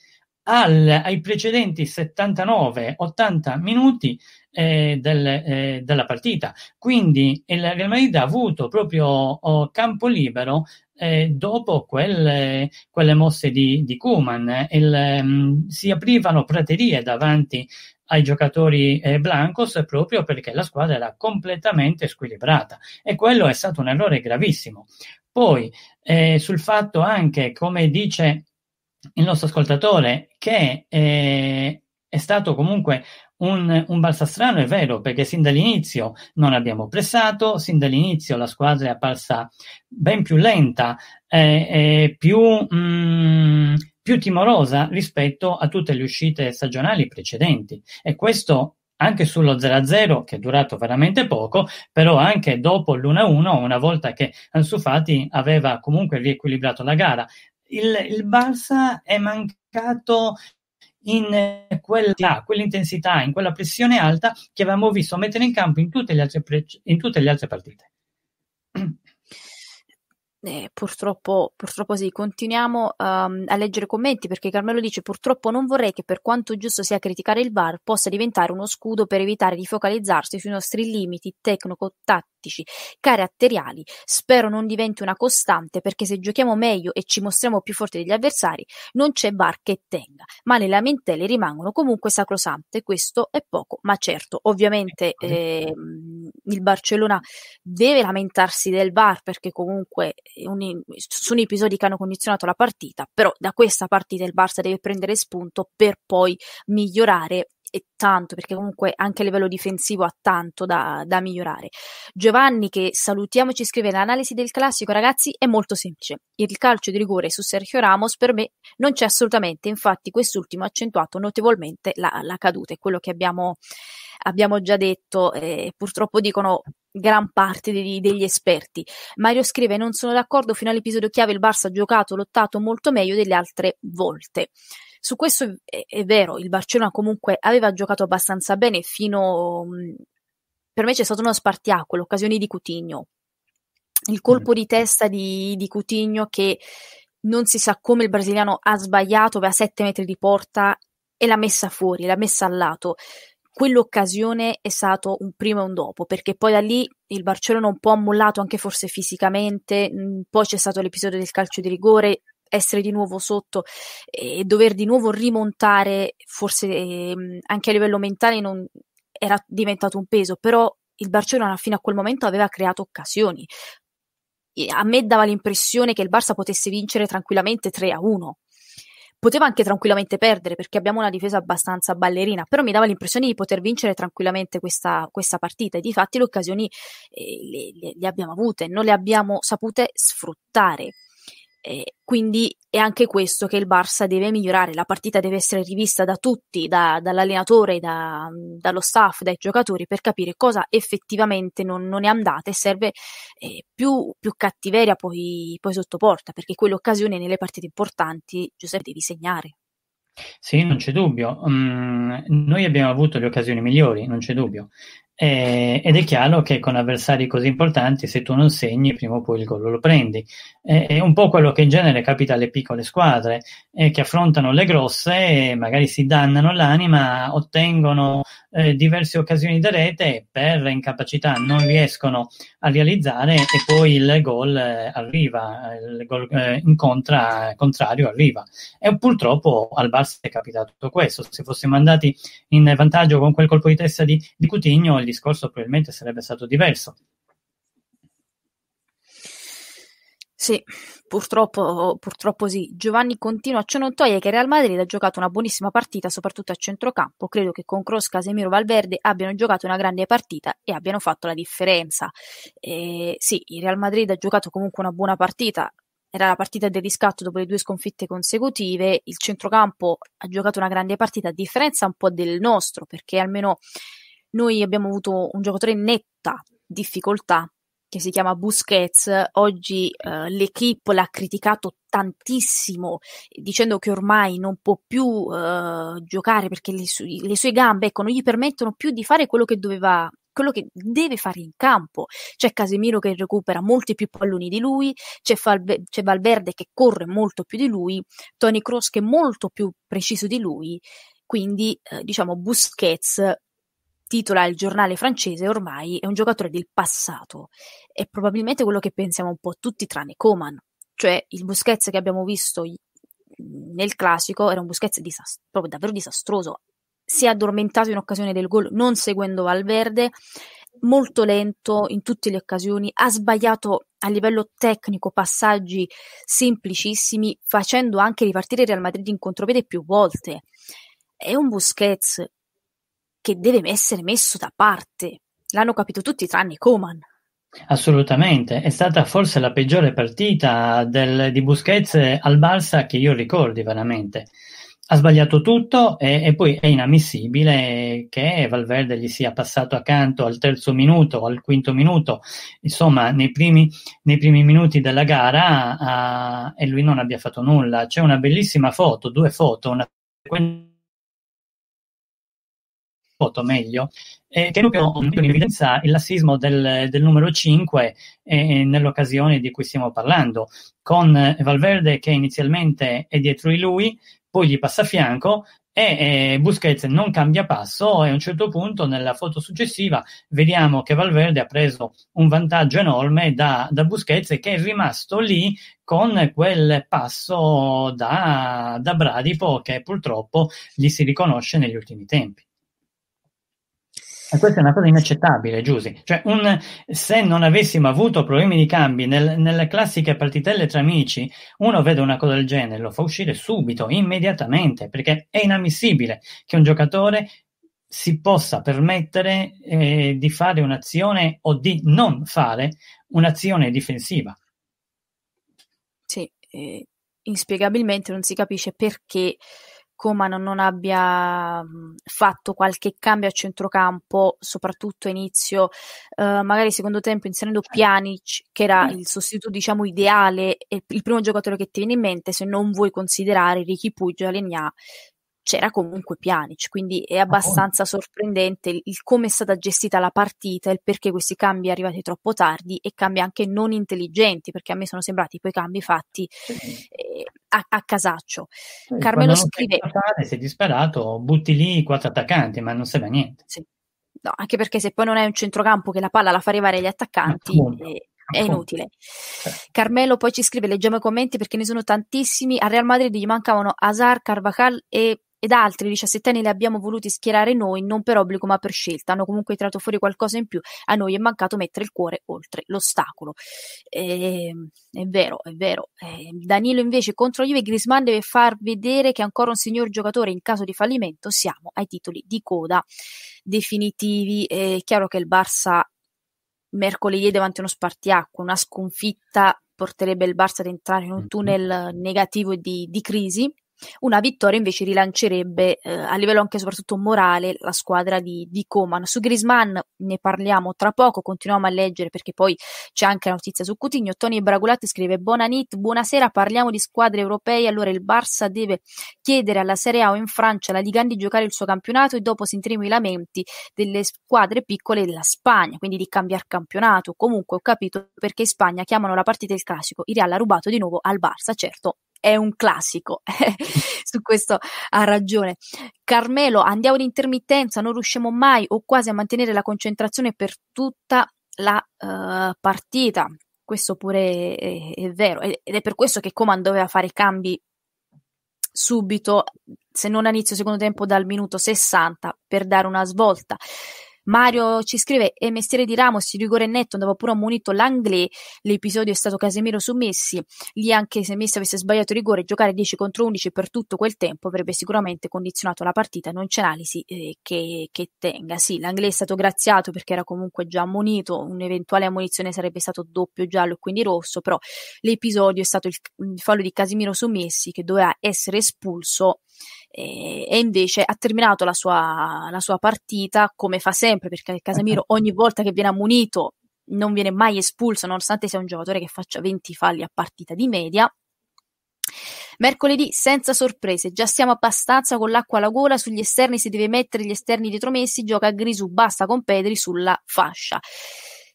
al, ai precedenti 79-80 minuti eh, del, eh, della partita. Quindi il Real Madrid ha avuto proprio oh, campo libero eh, dopo quelle, quelle mosse di, di Kuman. Um, eh. mm, si aprivano praterie davanti ai giocatori eh, blancos proprio perché la squadra era completamente squilibrata e quello è stato un errore gravissimo. Poi eh, sul fatto anche, come dice il nostro ascoltatore, che eh, è stato comunque un, un Balsastrano è vero perché sin dall'inizio non abbiamo pressato, sin dall'inizio la squadra è apparsa ben più lenta, eh, eh, più, mm, più timorosa rispetto a tutte le uscite stagionali precedenti e questo anche sullo 0-0 che è durato veramente poco, però anche dopo l'1-1, una volta che Ansufati aveva comunque riequilibrato la gara. Il, il Barça è mancato in quella, quell'intensità, in quella pressione alta che avevamo visto mettere in campo in tutte le altre, pre- in tutte le altre partite. Eh, purtroppo, purtroppo sì, continuiamo um, a leggere commenti perché Carmelo dice purtroppo non vorrei che per quanto giusto sia criticare il VAR possa diventare uno scudo per evitare di focalizzarsi sui nostri limiti tecnico-tattici, caratteriali. Spero non diventi una costante perché se giochiamo meglio e ci mostriamo più forti degli avversari non c'è VAR che tenga, ma le lamentele rimangono comunque sacrosante, questo è poco ma certo. Ovviamente eh, il Barcellona deve lamentarsi del VAR perché comunque un, sono episodi che hanno condizionato la partita, però da questa partita il Barça deve prendere spunto per poi migliorare e tanto, perché comunque anche a livello difensivo ha tanto da, da migliorare. Giovanni, che salutiamo, ci scrive: L'analisi del classico, ragazzi, è molto semplice. Il calcio di rigore su Sergio Ramos per me non c'è assolutamente. Infatti, quest'ultimo ha accentuato notevolmente la, la caduta, è quello che abbiamo, abbiamo già detto. Eh, purtroppo dicono gran parte degli, degli, esperti. Mario scrive: Non sono d'accordo. Fino all'episodio chiave il Barça ha giocato, lottato molto meglio delle altre volte. Su questo è, è vero, il Barcellona comunque aveva giocato abbastanza bene fino. Mm, per me c'è stato uno spartiacque, l'occasione di Cutigno. Il colpo di testa di, di Cutigno che non si sa come il brasiliano ha sbagliato, aveva 7 metri di porta e l'ha messa fuori, l'ha messa al lato quell'occasione è stato un prima e un dopo, perché poi da lì il Barcellona un po' ha mollato anche forse fisicamente, mm, poi c'è stato l'episodio del calcio di rigore, essere di nuovo sotto e dover di nuovo rimontare, forse ehm, anche a livello mentale non era diventato un peso, però il Barcellona fino a quel momento aveva creato occasioni. A me dava l'impressione che il Barça potesse vincere tranquillamente 3 a 1, poteva anche tranquillamente perdere perché abbiamo una difesa abbastanza ballerina, però mi dava l'impressione di poter vincere tranquillamente questa, questa partita e di fatti le occasioni eh, le, le abbiamo avute, non le abbiamo sapute sfruttare. E eh, quindi è anche questo che il Barça deve migliorare. La partita deve essere rivista da tutti, da, dall'allenatore, da, dallo staff, dai giocatori, per capire cosa effettivamente non, non è andata e serve eh, più, più, cattiveria poi, poi sottoporta, perché quelle occasioni nelle partite importanti, Giuseppe, devi segnare. Sì, non c'è dubbio. Um, noi abbiamo avuto le occasioni migliori, non c'è dubbio. Eh, ed è chiaro che con avversari così importanti, se tu non segni, prima o poi il gol lo prendi. Eh, è un po' quello che in genere capita alle piccole squadre eh, che affrontano le grosse, magari si dannano l'anima, ottengono eh, diverse occasioni da rete per incapacità non riescono a realizzare e poi il gol eh, arriva, il gol eh, incontra contrario arriva. E purtroppo al Barça è capitato questo. Se fossimo andati in vantaggio con quel colpo di testa di, di Coutinho, discorso probabilmente sarebbe stato diverso. Sì, purtroppo, purtroppo, sì. Giovanni continua. Ciò non toglie che Real Madrid ha giocato una buonissima partita, soprattutto a centrocampo. Credo che con Cross, Casemiro, Valverde abbiano giocato una grande partita e abbiano fatto la differenza. Eh, sì, il Real Madrid ha giocato comunque una buona partita. Era la partita del riscatto dopo le due sconfitte consecutive. Il centrocampo ha giocato una grande partita, a differenza un po' del nostro, perché almeno noi abbiamo avuto un giocatore in netta difficoltà che si chiama Busquets, oggi eh, l'equipe l'ha criticato tantissimo dicendo che ormai non può più eh, giocare perché le, su- le sue gambe ecco, non gli permettono più di fare quello che doveva quello che deve fare in campo. C'è Casemiro che recupera molti più palloni di lui, c'è, Falve- c'è Valverde che corre molto più di lui, Tony Cross che è molto più preciso di lui. Quindi, eh, diciamo, Busquets titola il giornale francese, ormai è un giocatore del passato. È probabilmente quello che pensiamo un po' tutti tranne Coman. Cioè il Busquets che abbiamo visto nel classico era un Busquets disast- proprio davvero disastroso. Si è addormentato in occasione del gol non seguendo Valverde, molto lento in tutte le occasioni, ha sbagliato a livello tecnico passaggi semplicissimi, facendo anche ripartire Real Madrid in contropiede più volte. È un Busquets che deve essere messo da parte. L'hanno capito tutti tranne Coman. Assolutamente, è stata forse la peggiore partita del, di Busquets al Barça che io ricordi veramente. Ha sbagliato tutto e, e, poi è inammissibile che Valverde gli sia passato accanto al terzo minuto, al quinto minuto, insomma nei primi, nei primi minuti della gara a, ah, e lui non abbia fatto nulla. C'è una bellissima foto, due foto, una sequenza foto meglio, eh, credo che mette in evidenza il lassismo del, del numero 5 eh, nell'occasione di cui stiamo parlando, con Valverde che inizialmente è dietro di lui, poi gli passa a fianco e eh, Busquets non cambia passo e a un certo punto nella foto successiva vediamo che Valverde ha preso un vantaggio enorme da, da Busquets che è rimasto lì con quel passo da, da bradipo che purtroppo gli si riconosce negli ultimi tempi. E questa è una cosa inaccettabile, Giusy. Cioè, un, se non avessimo avuto problemi di cambi nel, nelle classiche partitelle tra amici, uno vede una cosa del genere, lo fa uscire subito, immediatamente, perché è inammissibile che un giocatore si possa permettere eh, di fare un'azione o di non fare un'azione difensiva. Sì, eh, inspiegabilmente non si capisce perché Coman non abbia mm, fatto qualche cambio a centrocampo, soprattutto a inizio, eh, magari secondo tempo, inserendo certo. Pjanic, che era mm. il sostituto diciamo ideale, il primo giocatore che ti viene in mente se non vuoi considerare Ricky Puglio e Alenia c'era comunque Pjanic, quindi è ah, abbastanza sorprendente il, il come è stata gestita la partita, il perché questi cambi arrivati troppo tardi e cambi anche non intelligenti, perché a me sono sembrati quei cambi fatti eh, a, a, casaccio. Sì, Carmelo scrive... Fare, sei disperato, butti lì quattro attaccanti, ma non serve a niente. Sì. No, anche perché se poi non è un centrocampo che la palla la fa arrivare agli attaccanti... Eh, è inutile. Carmelo poi ci scrive, leggiamo i commenti perché ne sono tantissimi. A Real Madrid gli mancavano Azar, Carvajal e ed altri 17 anni li abbiamo voluti schierare noi, non per obbligo ma per scelta, hanno comunque tirato fuori qualcosa in più, a noi è mancato mettere il cuore oltre l'ostacolo. E, ehm, è vero, è vero. E, ehm, Danilo invece contro Juve, Grisman deve far vedere che ancora un signor giocatore in caso di fallimento siamo ai titoli di coda definitivi. È chiaro che il Barça mercoledì davanti a uno spartiacque, una sconfitta porterebbe il Barça ad entrare in un mm-hmm. tunnel negativo di, di crisi una vittoria invece rilancerebbe eh, a livello anche e soprattutto morale la squadra di, di Coman. Su Grisman ne parliamo tra poco, continuiamo a leggere perché poi c'è anche la notizia su Cutigno. Tony Bragulatti scrive Buonanit, buonasera, parliamo di squadre europee, allora il Barça deve chiedere alla Serie A o in Francia la Ligan di giocare il suo campionato e dopo sentiremo i lamenti delle squadre piccole della Spagna, quindi di cambiare campionato. Comunque ho capito perché in Spagna chiamano la partita il classico, il Real ha rubato di nuovo al Barça, certo è un classico. Eh, su questo ha ragione. Carmelo, andiamo in intermittenza, non riusciamo mai o quasi a mantenere la concentrazione per tutta la uh, partita. Questo pure è, è vero ed è per questo che Coman doveva fare cambi subito, se non a inizio secondo tempo, dal minuto 60 per dare una svolta. Mario ci scrive e mestiere di Ramos il rigore netto andava pure ammonito l'Anglais l'episodio è stato Casemiro su Messi lì anche se Messi avesse sbagliato il rigore giocare 10 contro 11 per tutto quel tempo avrebbe sicuramente condizionato la partita non c'è analisi eh, che, che, tenga sì l'Anglais è stato graziato perché era comunque già ammonito un'eventuale ammonizione sarebbe stato doppio giallo e quindi rosso però l'episodio è stato il, il fallo di Casemiro su Messi che doveva essere espulso e, e invece ha terminato la sua, la sua, partita come fa sempre perché Casemiro ogni volta che viene ammunito non viene mai espulso nonostante sia un giocatore che faccia 20 falli a partita di media Mercoledì senza sorprese, già siamo abbastanza con l'acqua alla gola, sugli esterni si deve mettere gli esterni dietro Messi gioca a Grisù, basta con Pedri sulla fascia.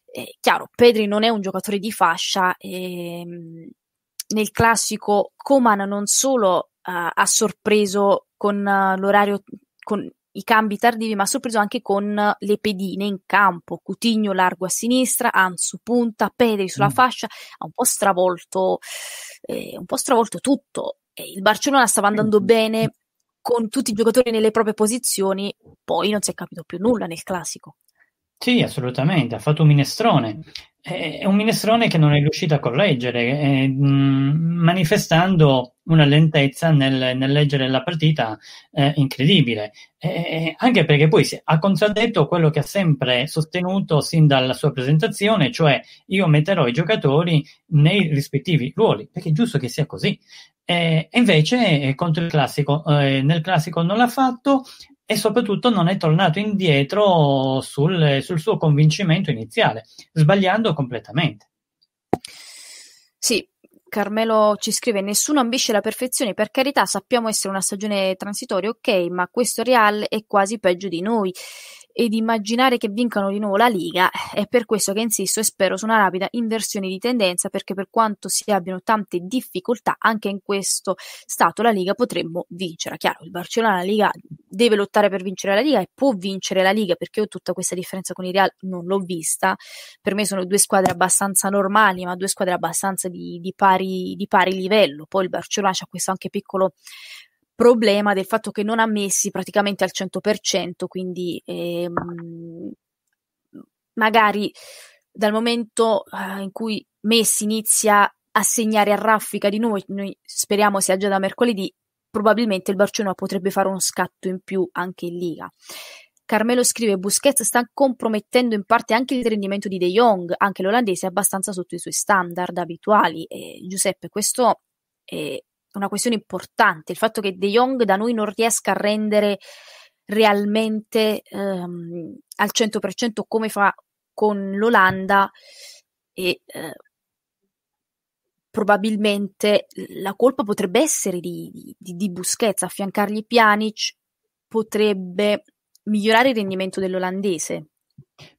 Eh, chiaro, Pedri non è un giocatore di fascia, ehm, nel classico Coman non solo uh, ha sorpreso con uh, l'orario, con i cambi tardivi, ma ha sorpreso anche con le pedine in campo. Cutigno largo a sinistra, Anzu punta, Pedri sulla mm. fascia, ha un po' stravolto, eh, un po' stravolto tutto. Il Barcellona stava andando mm. bene con tutti i giocatori nelle proprie posizioni, poi non si è capito più nulla nel classico. Sì, assolutamente, ha fatto un minestrone è un minestrone che non è riuscito a correggere, eh, mm, manifestando una lentezza nel, nel leggere la partita eh, incredibile, eh, anche perché poi ha contraddetto quello che ha sempre sostenuto sin dalla sua presentazione, cioè io metterò i giocatori nei rispettivi ruoli, perché è giusto che sia così. Eh, e invece eh, contro il classico, eh, nel classico non l'ha fatto, e soprattutto non è tornato indietro sul, sul suo convincimento iniziale, sbagliando completamente. Sì, Carmelo ci scrive: Nessuno ambisce la perfezione, per carità, sappiamo essere una stagione transitoria, ok, ma questo Real è quasi peggio di noi ed immaginare che vincano di nuovo la Liga è per questo che insisto e spero su una rapida inversione di tendenza perché per quanto si abbiano tante difficoltà anche in questo stato la Liga potremmo vincere. Chiaro, il Barcellona la Liga deve lottare per vincere la Liga e può vincere la Liga perché io tutta questa differenza con il Real non l'ho vista. Per me sono due squadre abbastanza normali ma due squadre abbastanza di, di, pari, di pari livello. Poi il Barcellona c'ha questo anche piccolo problema del fatto che non ammessi praticamente al 100%, quindi ehm, magari dal momento eh, in cui Messi inizia a segnare a raffica di nuovo, noi speriamo sia già da mercoledì, probabilmente il Barcellona potrebbe fare uno scatto in più anche in Liga. Carmelo scrive: Busquets sta compromettendo in parte anche il rendimento di De Jong, anche l'olandese è abbastanza sotto i suoi standard abituali. Eh, Giuseppe, questo è, una questione importante, il fatto che De Jong da noi non riesca a rendere realmente ehm, al 100% come fa con l'Olanda e eh, probabilmente la colpa potrebbe essere di, di, di Busquets, affiancargli Pjanic potrebbe migliorare il rendimento dell'olandese,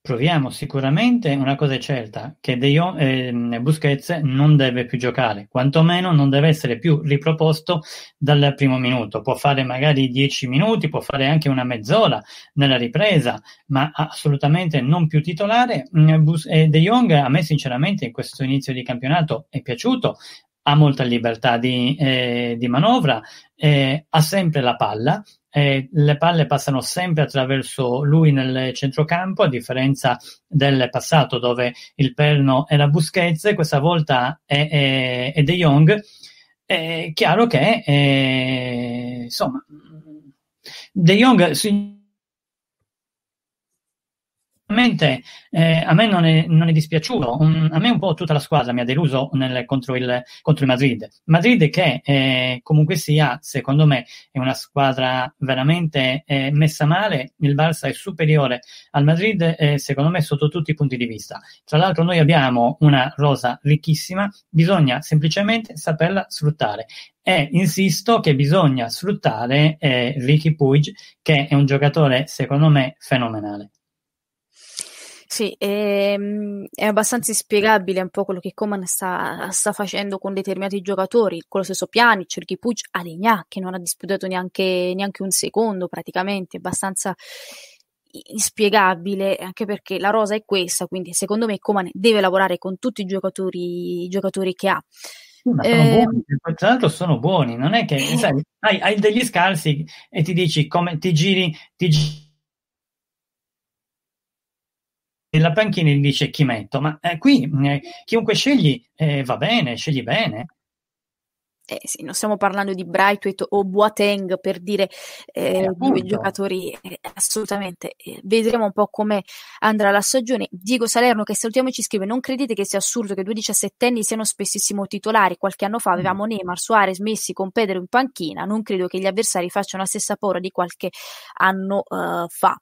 Proviamo sicuramente una cosa è certa, che De Jong, eh, Busquets non deve più giocare, quantomeno non deve essere più riproposto dal primo minuto. Può fare magari dieci minuti, può fare anche una mezz'ora nella ripresa, ma assolutamente non più titolare. Mm, eh, De Jong a me sinceramente in questo inizio di campionato è piaciuto, ha molta libertà di, eh, di manovra, eh, ha sempre la palla, eh, le palle passano sempre attraverso lui nel centrocampo, a differenza del passato dove il perno era Busquets, questa volta è, è, è De Jong. È chiaro che, eh, insomma, De Jong... Si, Onestamente eh, a me non è, non è dispiaciuto, um, a me un po' tutta la squadra mi ha deluso nel, contro, il, contro, il, Madrid. Madrid che eh, comunque sia, secondo me, è una squadra veramente eh, messa male, il Barça è superiore al Madrid eh, secondo me sotto tutti i punti di vista. Tra l'altro noi abbiamo una rosa ricchissima, bisogna semplicemente saperla sfruttare e insisto che bisogna sfruttare eh, Ricky Puig che è un giocatore secondo me fenomenale. Sì, è, ehm, è abbastanza inspiegabile un po' quello che Coman sta, sta facendo con determinati giocatori, con lo stesso Pjanic, il Kipuc, Alegna, che non ha disputato neanche, neanche un secondo praticamente, è abbastanza inspiegabile, anche perché la rosa è questa, quindi secondo me Coman deve lavorare con tutti i giocatori, i giocatori che ha. Ma sono eh, buoni, tra l'altro sono buoni, non è che sai, hai, hai, degli scarsi e ti dici come ti giri, ti giri la panchina gli dice chi metto, ma eh, qui eh, chiunque scegli eh, va bene, scegli bene. Eh sì, non stiamo parlando di Brightweight o Boateng per dire eh, eh di giocatori eh, assolutamente. vedremo un po' come andrà la stagione. Diego Salerno, che salutiamo, ci scrive: Non credete che sia assurdo che due diciassettenni siano spessissimo titolari? Qualche anno fa avevamo mm. Neymar, Suarez, Messi con Pedro in panchina. Non credo che gli avversari facciano la stessa paura di qualche anno uh, fa.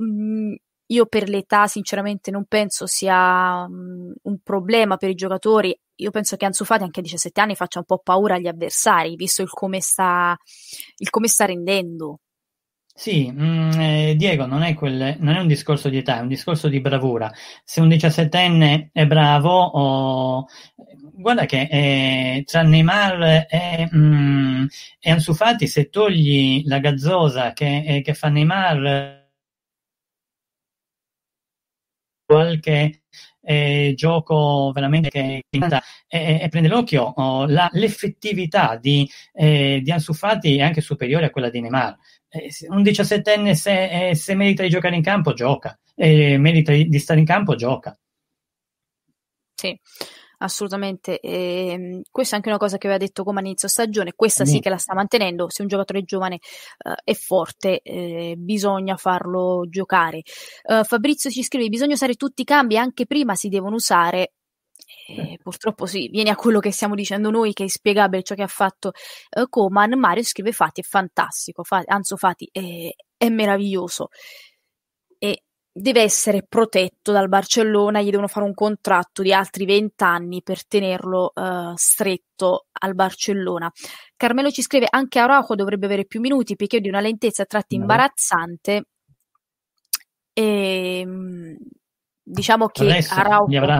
Mm, io per l'età sinceramente non penso sia mm, un problema per i giocatori. Io penso che Ansu Fati anche a 17 anni faccia un po' paura agli avversari, visto il come sta, il come sta rendendo. Sì, mh, mm, eh, Diego, non è, quel, non è, un discorso di età, è un discorso di bravura. Se un 17enne è bravo, oh, guarda che eh, tra Neymar e, mm, e Ansufati, se togli la gazzosa che, eh, che fa Neymar qualche eh, gioco veramente che, che manda, eh, eh, prende l'occhio, oh, la, l'effettività di, eh, di Ansufati è anche superiore a quella di Neymar. Eh, un 17enne se, eh, se, merita di giocare in campo, gioca. Eh, merita di stare in campo, gioca. Sì assolutamente. E, ehm, questa è anche una cosa che aveva detto come inizio stagione, questa sì mm. che la sta mantenendo, se un giocatore giovane uh, è forte eh, bisogna farlo giocare. Uh, Fabrizio ci scrive, bisogna usare tutti i cambi, anche prima si devono usare. Eh, eh, purtroppo sì, viene a quello che stiamo dicendo noi, che è spiegabile ciò che ha fatto uh, Coman. Mario scrive Fati è fantastico, Fati, Anzo Fati è, è meraviglioso deve essere protetto dal Barcellona, gli devono fare un contratto di altri 20 anni per tenerlo uh, stretto al Barcellona. Carmelo ci scrive anche Araujo dovrebbe avere più minuti, perché è di una lentezza a tratti no. Mm. imbarazzante. E, ehm, diciamo che Adesso Araujo... Avrà...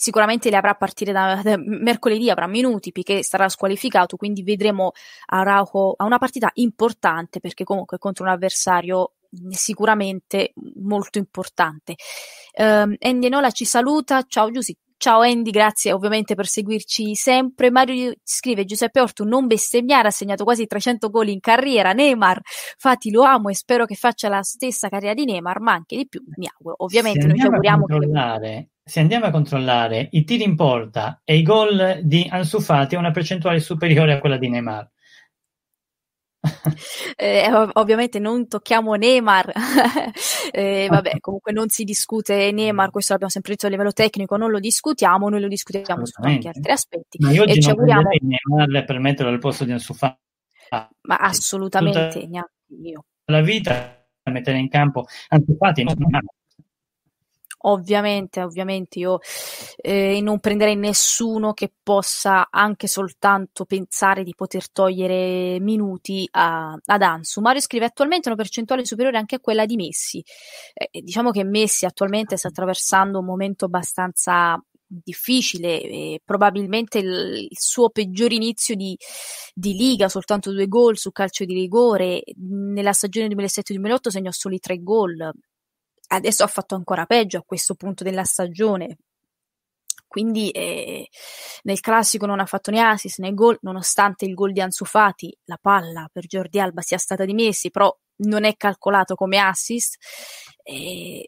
sicuramente le avrà a partire da, da mercoledì, avrà minuti, Piquet sarà squalificato, quindi vedremo Araujo a una partita importante perché comunque è contro un avversario sicuramente molto importante. Um, Andy Enola ci saluta, ciao Giuseppe. Ciao Andy, grazie ovviamente per seguirci sempre. Mario scrive Giuseppe Ortu non bestemmiare, ha segnato quasi 300 gol in carriera. Neymar, infatti lo amo e spero che faccia la stessa carriera di Neymar, ma anche di più, mi auguro. Ovviamente noi ci auguriamo che se andiamo a controllare i tiri in porta e i gol di Ansu Fati, ha una percentuale superiore a quella di Neymar. eh, ovviamente non tocchiamo Neymar, eh, vabbè, comunque non si discute Neymar, questo l'abbiamo sempre detto a livello tecnico, non lo discutiamo, noi lo discutiamo su anche altri aspetti. Ma io oggi ci auguriamo... Neymar per metterlo al posto di Ansu Fati. Ma assolutamente, neanche io. La vita mettere in campo Ansu Fati non è Ovviamente, ovviamente io eh, non prenderei nessuno che possa anche soltanto pensare di poter togliere minuti a, ad Ansu. Mario scrive attualmente una percentuale superiore anche a quella di Messi. Eh, diciamo che Messi attualmente sta attraversando un momento abbastanza difficile, eh, probabilmente il, il, suo peggior inizio di, di, liga, soltanto due gol su calcio di rigore, nella stagione 2007-2008 segnò soli tre gol, adesso ha fatto ancora peggio a questo punto della stagione. Quindi eh, nel classico non ha fatto né assist né gol, nonostante il gol di Anzufati, la palla per Jordi Alba sia stata di Messi, però non è calcolato come assist. Eh,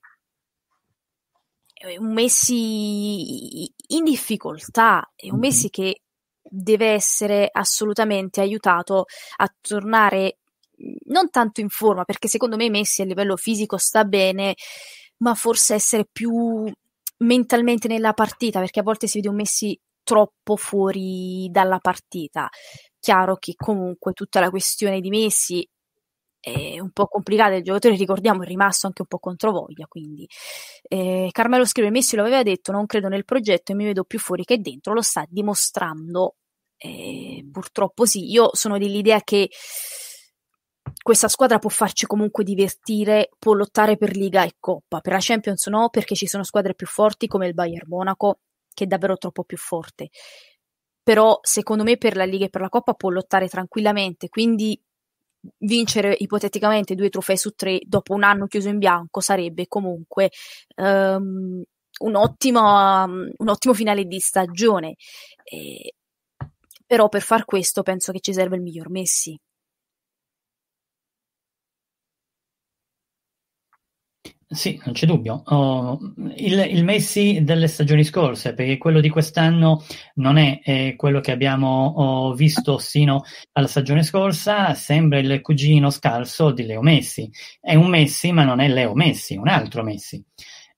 è un Messi in difficoltà, è un mm-hmm. Messi che deve essere assolutamente aiutato a tornare non tanto in forma, perché secondo me Messi a livello fisico sta bene, ma forse essere più mentalmente nella partita, perché a volte si vede un Messi troppo fuori dalla partita. Chiaro che comunque tutta la questione di Messi è un po' complicata, il giocatore ricordiamo è rimasto anche un po' controvoglia, quindi eh, Carmelo scrive Messi lo aveva detto, non credo nel progetto e mi vedo più fuori che dentro, lo sta dimostrando eh, purtroppo sì, io sono dell'idea che questa squadra può farci comunque divertire, può lottare per Liga e Coppa. Per la Champions no, perché ci sono squadre più forti come il Bayern Monaco, che è davvero troppo più forte. Però secondo me per la Liga e per la Coppa può lottare tranquillamente, quindi vincere ipoteticamente due trofei su tre dopo un anno chiuso in bianco sarebbe comunque um, un, ottimo, um, un, ottimo, finale di stagione. Eh, però per far questo penso che ci serve il miglior Messi, Sì, non c'è dubbio. Oh, il, il, Messi delle stagioni scorse, perché quello di quest'anno non è, è eh, quello che abbiamo oh, visto sino alla stagione scorsa, sembra il cugino scarso di Leo Messi. È un Messi, ma non è Leo Messi, un altro Messi.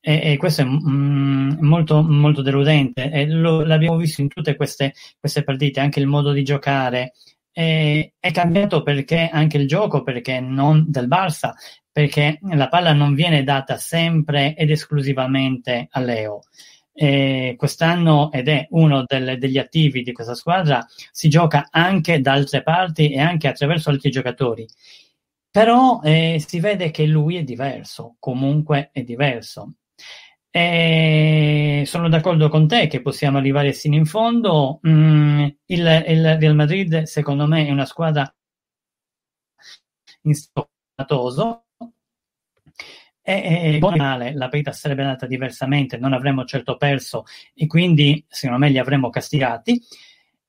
E, e questo è mm, molto, molto deludente. Lo, l'abbiamo visto in tutte queste, queste partite, anche il modo di giocare, è cambiato perché anche il gioco, perché non del Barça, perché la palla non viene data sempre ed esclusivamente a Leo. E quest'anno, ed è uno delle, degli attivi di questa squadra, si gioca anche da altre parti e anche attraverso altri giocatori. Però eh, si vede che lui è diverso, comunque è diverso. E sono d'accordo con te che possiamo arrivare sino in fondo. Mm, il, il, Real Madrid, secondo me, è una squadra in stato è, E, e buona male, la partita sarebbe andata diversamente, non avremmo certo perso e quindi secondo me li avremmo castigati.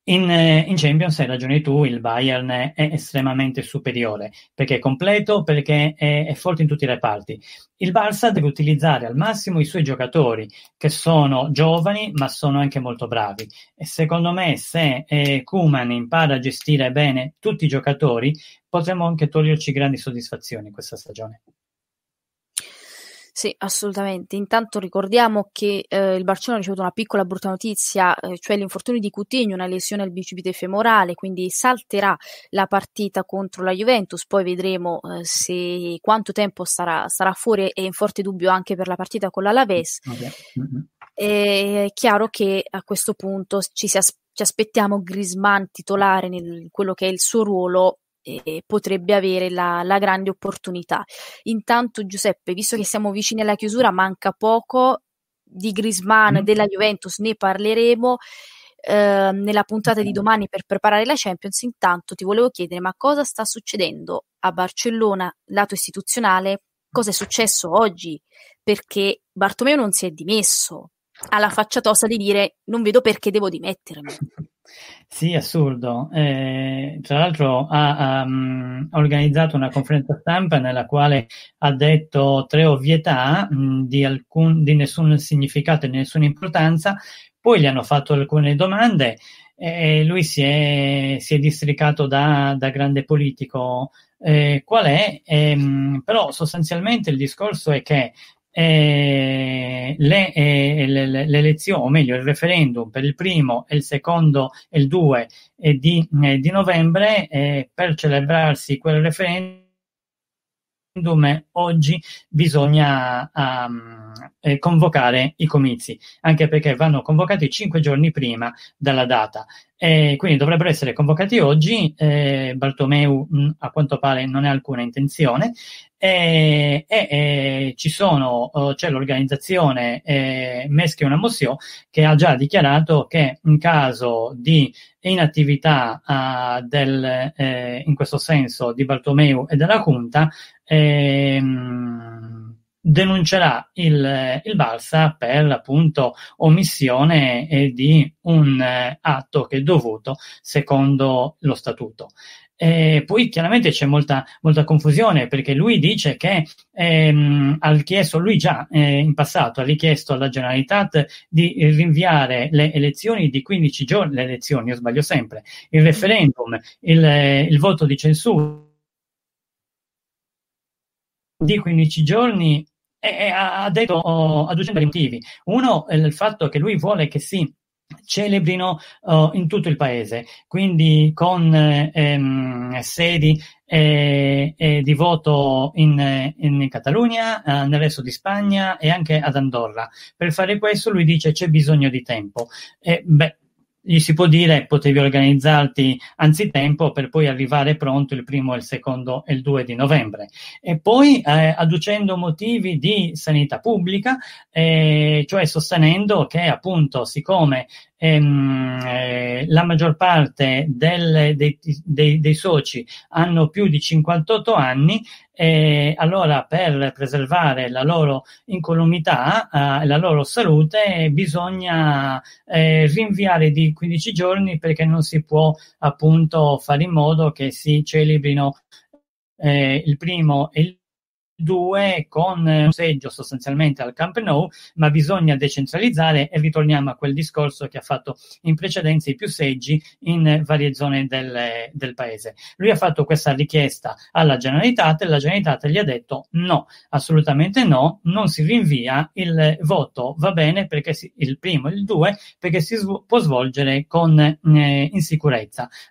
In, eh, in Champions hai ragione tu, il Bayern è estremamente superiore perché è completo, perché è, è forte in tutti i reparti. Il Barça deve utilizzare al massimo i suoi giocatori che sono giovani ma sono anche molto bravi e secondo me se eh, Kuman impara a gestire bene tutti i giocatori potremmo anche toglierci grandi soddisfazioni questa stagione. Sì, assolutamente. Intanto ricordiamo che eh, il Barcellona ha ricevuto una piccola brutta notizia, eh, cioè l'infortunio di Coutinho, una lesione al bicipite femorale, quindi salterà la partita contro la Juventus, poi vedremo eh, se quanto tempo sarà, sarà fuori e in forte dubbio anche per la partita con l'Alaves. Okay. Mm, mm-hmm. È chiaro che a questo punto ci, as- ci aspettiamo Grisman titolare in quello che è il suo ruolo eh, potrebbe avere la, la, grande opportunità. Intanto Giuseppe, visto che siamo vicini alla chiusura, manca poco di Grisman, mm. della Juventus, ne parleremo eh, nella puntata di mm. domani per preparare la Champions. Intanto ti volevo chiedere, ma cosa sta succedendo a Barcellona, lato istituzionale? Cosa è successo oggi? Perché Bartomeo non si è dimesso, Ha la faccia tosta di dire non vedo perché devo dimettermi. Sì, assurdo. Eh, tra l'altro ha um, organizzato una conferenza stampa nella quale ha detto tre ovvietà mh, mm, di, alcun, di nessun significato e di nessuna importanza, poi gli hanno fatto alcune domande e lui si è, si è districato da, da, grande politico. Eh, qual è? Ehm, però sostanzialmente il discorso è che eh, le, eh, le, le, elezioni, o meglio il referendum per il primo e il secondo e il 2 eh, di, eh, di, novembre, eh, per celebrarsi quel referendum eh, oggi bisogna um, convocare i comizi, anche perché vanno convocati cinque giorni prima dalla data. Eh, quindi dovrebbero essere convocati oggi. Eh, Bartomeu, mh, mm, a quanto pare, non ha alcuna intenzione. Eh, e eh, ci sono, oh, c'è l'organizzazione eh, Meschia una Mossio che ha già dichiarato che in caso di inattività ah, del, eh, in questo senso di Bartomeu e della Junta, ehm, denuncerà il, eh, il Barça per appunto omissione eh, di un eh, atto che è dovuto secondo lo statuto. E poi chiaramente c'è molta, molta, confusione perché lui dice che ehm, ha chiesto, lui già eh, in passato ha richiesto alla Generalitat di rinviare le elezioni di 15 giorni, le elezioni, io sbaglio sempre, il referendum, il, il voto di censura di 15 giorni e ha detto oh, ad esempio motivi. Uno è il fatto che lui vuole che si celebrino oh, in tutto il paese, quindi con eh, ehm, sedi eh, eh, di voto in, in Catalogna, eh, nel resto di Spagna e anche ad Andorra. Per fare questo lui dice c'è bisogno di tempo. beh, gli si può dire potevi organizzarti anzitempo per poi arrivare pronto il primo, il secondo e il 2 di novembre. E poi eh, adducendo motivi di sanità pubblica, eh, cioè sostenendo che appunto siccome ehm, eh, la maggior parte del, dei, dei, dei, soci hanno più di 58 anni, eh, allora per preservare la loro incolumità eh, la loro salute bisogna eh, rinviare di 15 giorni perché non si può appunto fare in modo che si celebrino eh, il primo e il 2 con eh, un seggio sostanzialmente al Camp Nou, ma bisogna decentralizzare e ritorniamo a quel discorso che ha fatto in precedenza i più seggi in varie zone del, del paese. Lui ha fatto questa richiesta alla Generalitat e la Generalitat gli ha detto no, assolutamente no, non si rinvia, il voto va bene perché si, il primo e il 2 perché si sv- può svolgere con, eh, in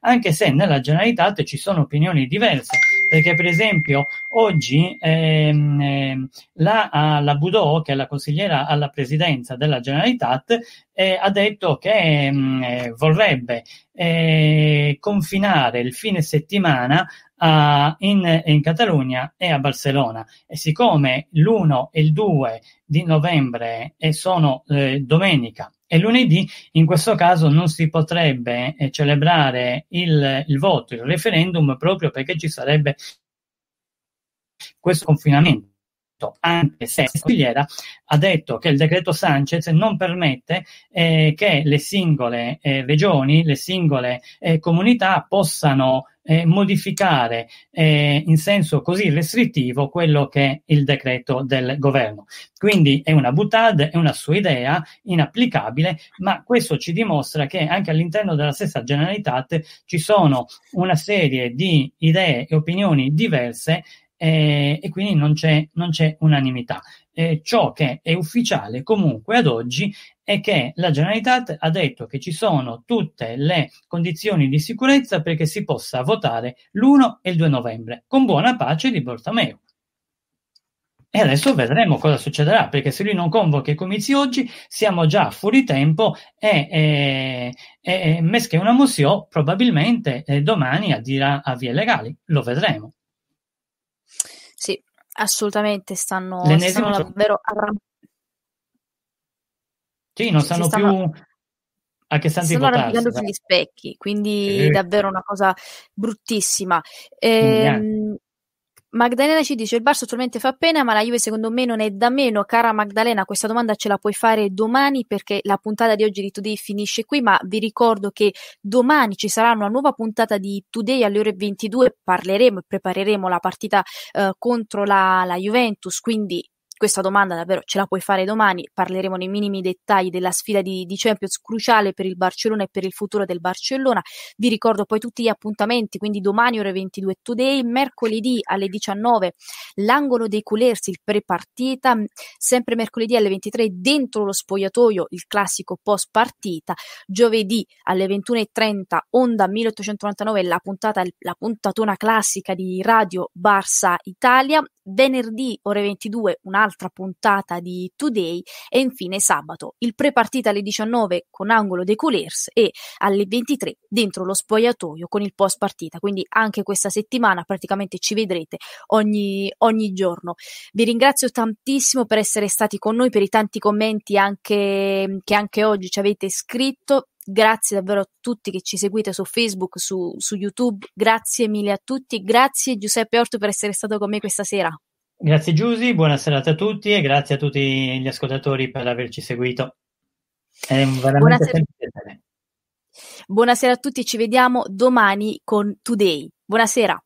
anche se nella Generalitat ci sono opinioni diverse perché per esempio oggi ehm, ehm la, la Budò, che è la consigliera alla presidenza della Generalitat, eh, ha detto che ehm, eh, vorrebbe eh, confinare il fine settimana a, in, in, Catalogna e a Barcellona e siccome l'1 e il 2 di novembre e eh, sono eh, domenica e lunedì in questo caso non si potrebbe eh, celebrare il, il voto, il referendum, proprio perché ci sarebbe questo confinamento anche se la Consigliera ha detto che il decreto Sanchez non permette eh, che le singole eh, regioni, le singole eh, comunità possano eh, modificare eh, in senso così restrittivo quello che è il decreto del governo. Quindi è una butad, è una sua idea inapplicabile, ma questo ci dimostra che anche all'interno della stessa Generalitat ci sono una serie di idee e opinioni diverse eh, e quindi non c'è, non c'è unanimità. Eh, ciò che è ufficiale comunque ad oggi è che la Generalitat ha detto che ci sono tutte le condizioni di sicurezza perché si possa votare l'1 e il 2 novembre, con buona pace di Bortameo. E adesso vedremo cosa succederà, perché se lui non convoca i comizi oggi siamo già fuori tempo e, e, e, e una mozione probabilmente eh, domani a a vie legali. Lo vedremo. Assolutamente, stanno, stanno davvero avram- Sì, non sanno stanno... più a che stanno arrampicando sugli eh. specchi, quindi eh. davvero una cosa bruttissima. E, ehm, Magdalena ci dice: Il bar attualmente fa pena, ma la Juve secondo me non è da meno. Cara Magdalena, questa domanda ce la puoi fare domani perché la puntata di oggi di Today finisce qui. Ma vi ricordo che domani ci sarà una nuova puntata di Today alle ore 22. Parleremo e prepareremo la partita eh, contro la, la Juventus. Quindi questa domanda davvero ce la puoi fare domani, parleremo nei minimi dettagli della sfida di, di, Champions cruciale per il Barcellona e per il futuro del Barcellona. Vi ricordo poi tutti gli appuntamenti, quindi domani ore 22 Today, mercoledì alle 19 l'angolo dei culersi, il pre-partita, mm, sempre mercoledì alle 23 dentro lo spogliatoio, il classico post partita, giovedì alle 21.30 Onda 1899, la puntata, la puntatona classica di Radio Barça Italia, venerdì ore 22 un'altra un'altra puntata di Today e infine sabato il pre-partita alle 19 con Angolo dei Coulers e alle 23 dentro lo spogliatoio con il post partita. Quindi anche questa settimana praticamente ci vedrete ogni, ogni giorno. Vi ringrazio tantissimo per essere stati con noi, per i tanti commenti anche, che anche oggi ci avete scritto grazie davvero a tutti che ci seguite su Facebook, su, su YouTube, grazie mille a tutti, grazie Giuseppe Orto per essere stato con me questa sera. Grazie Giusy, buona serata a tutti e grazie a tutti gli ascoltatori per averci seguito. Buonasera. Buonasera a tutti, ci vediamo domani con Today. Buonasera.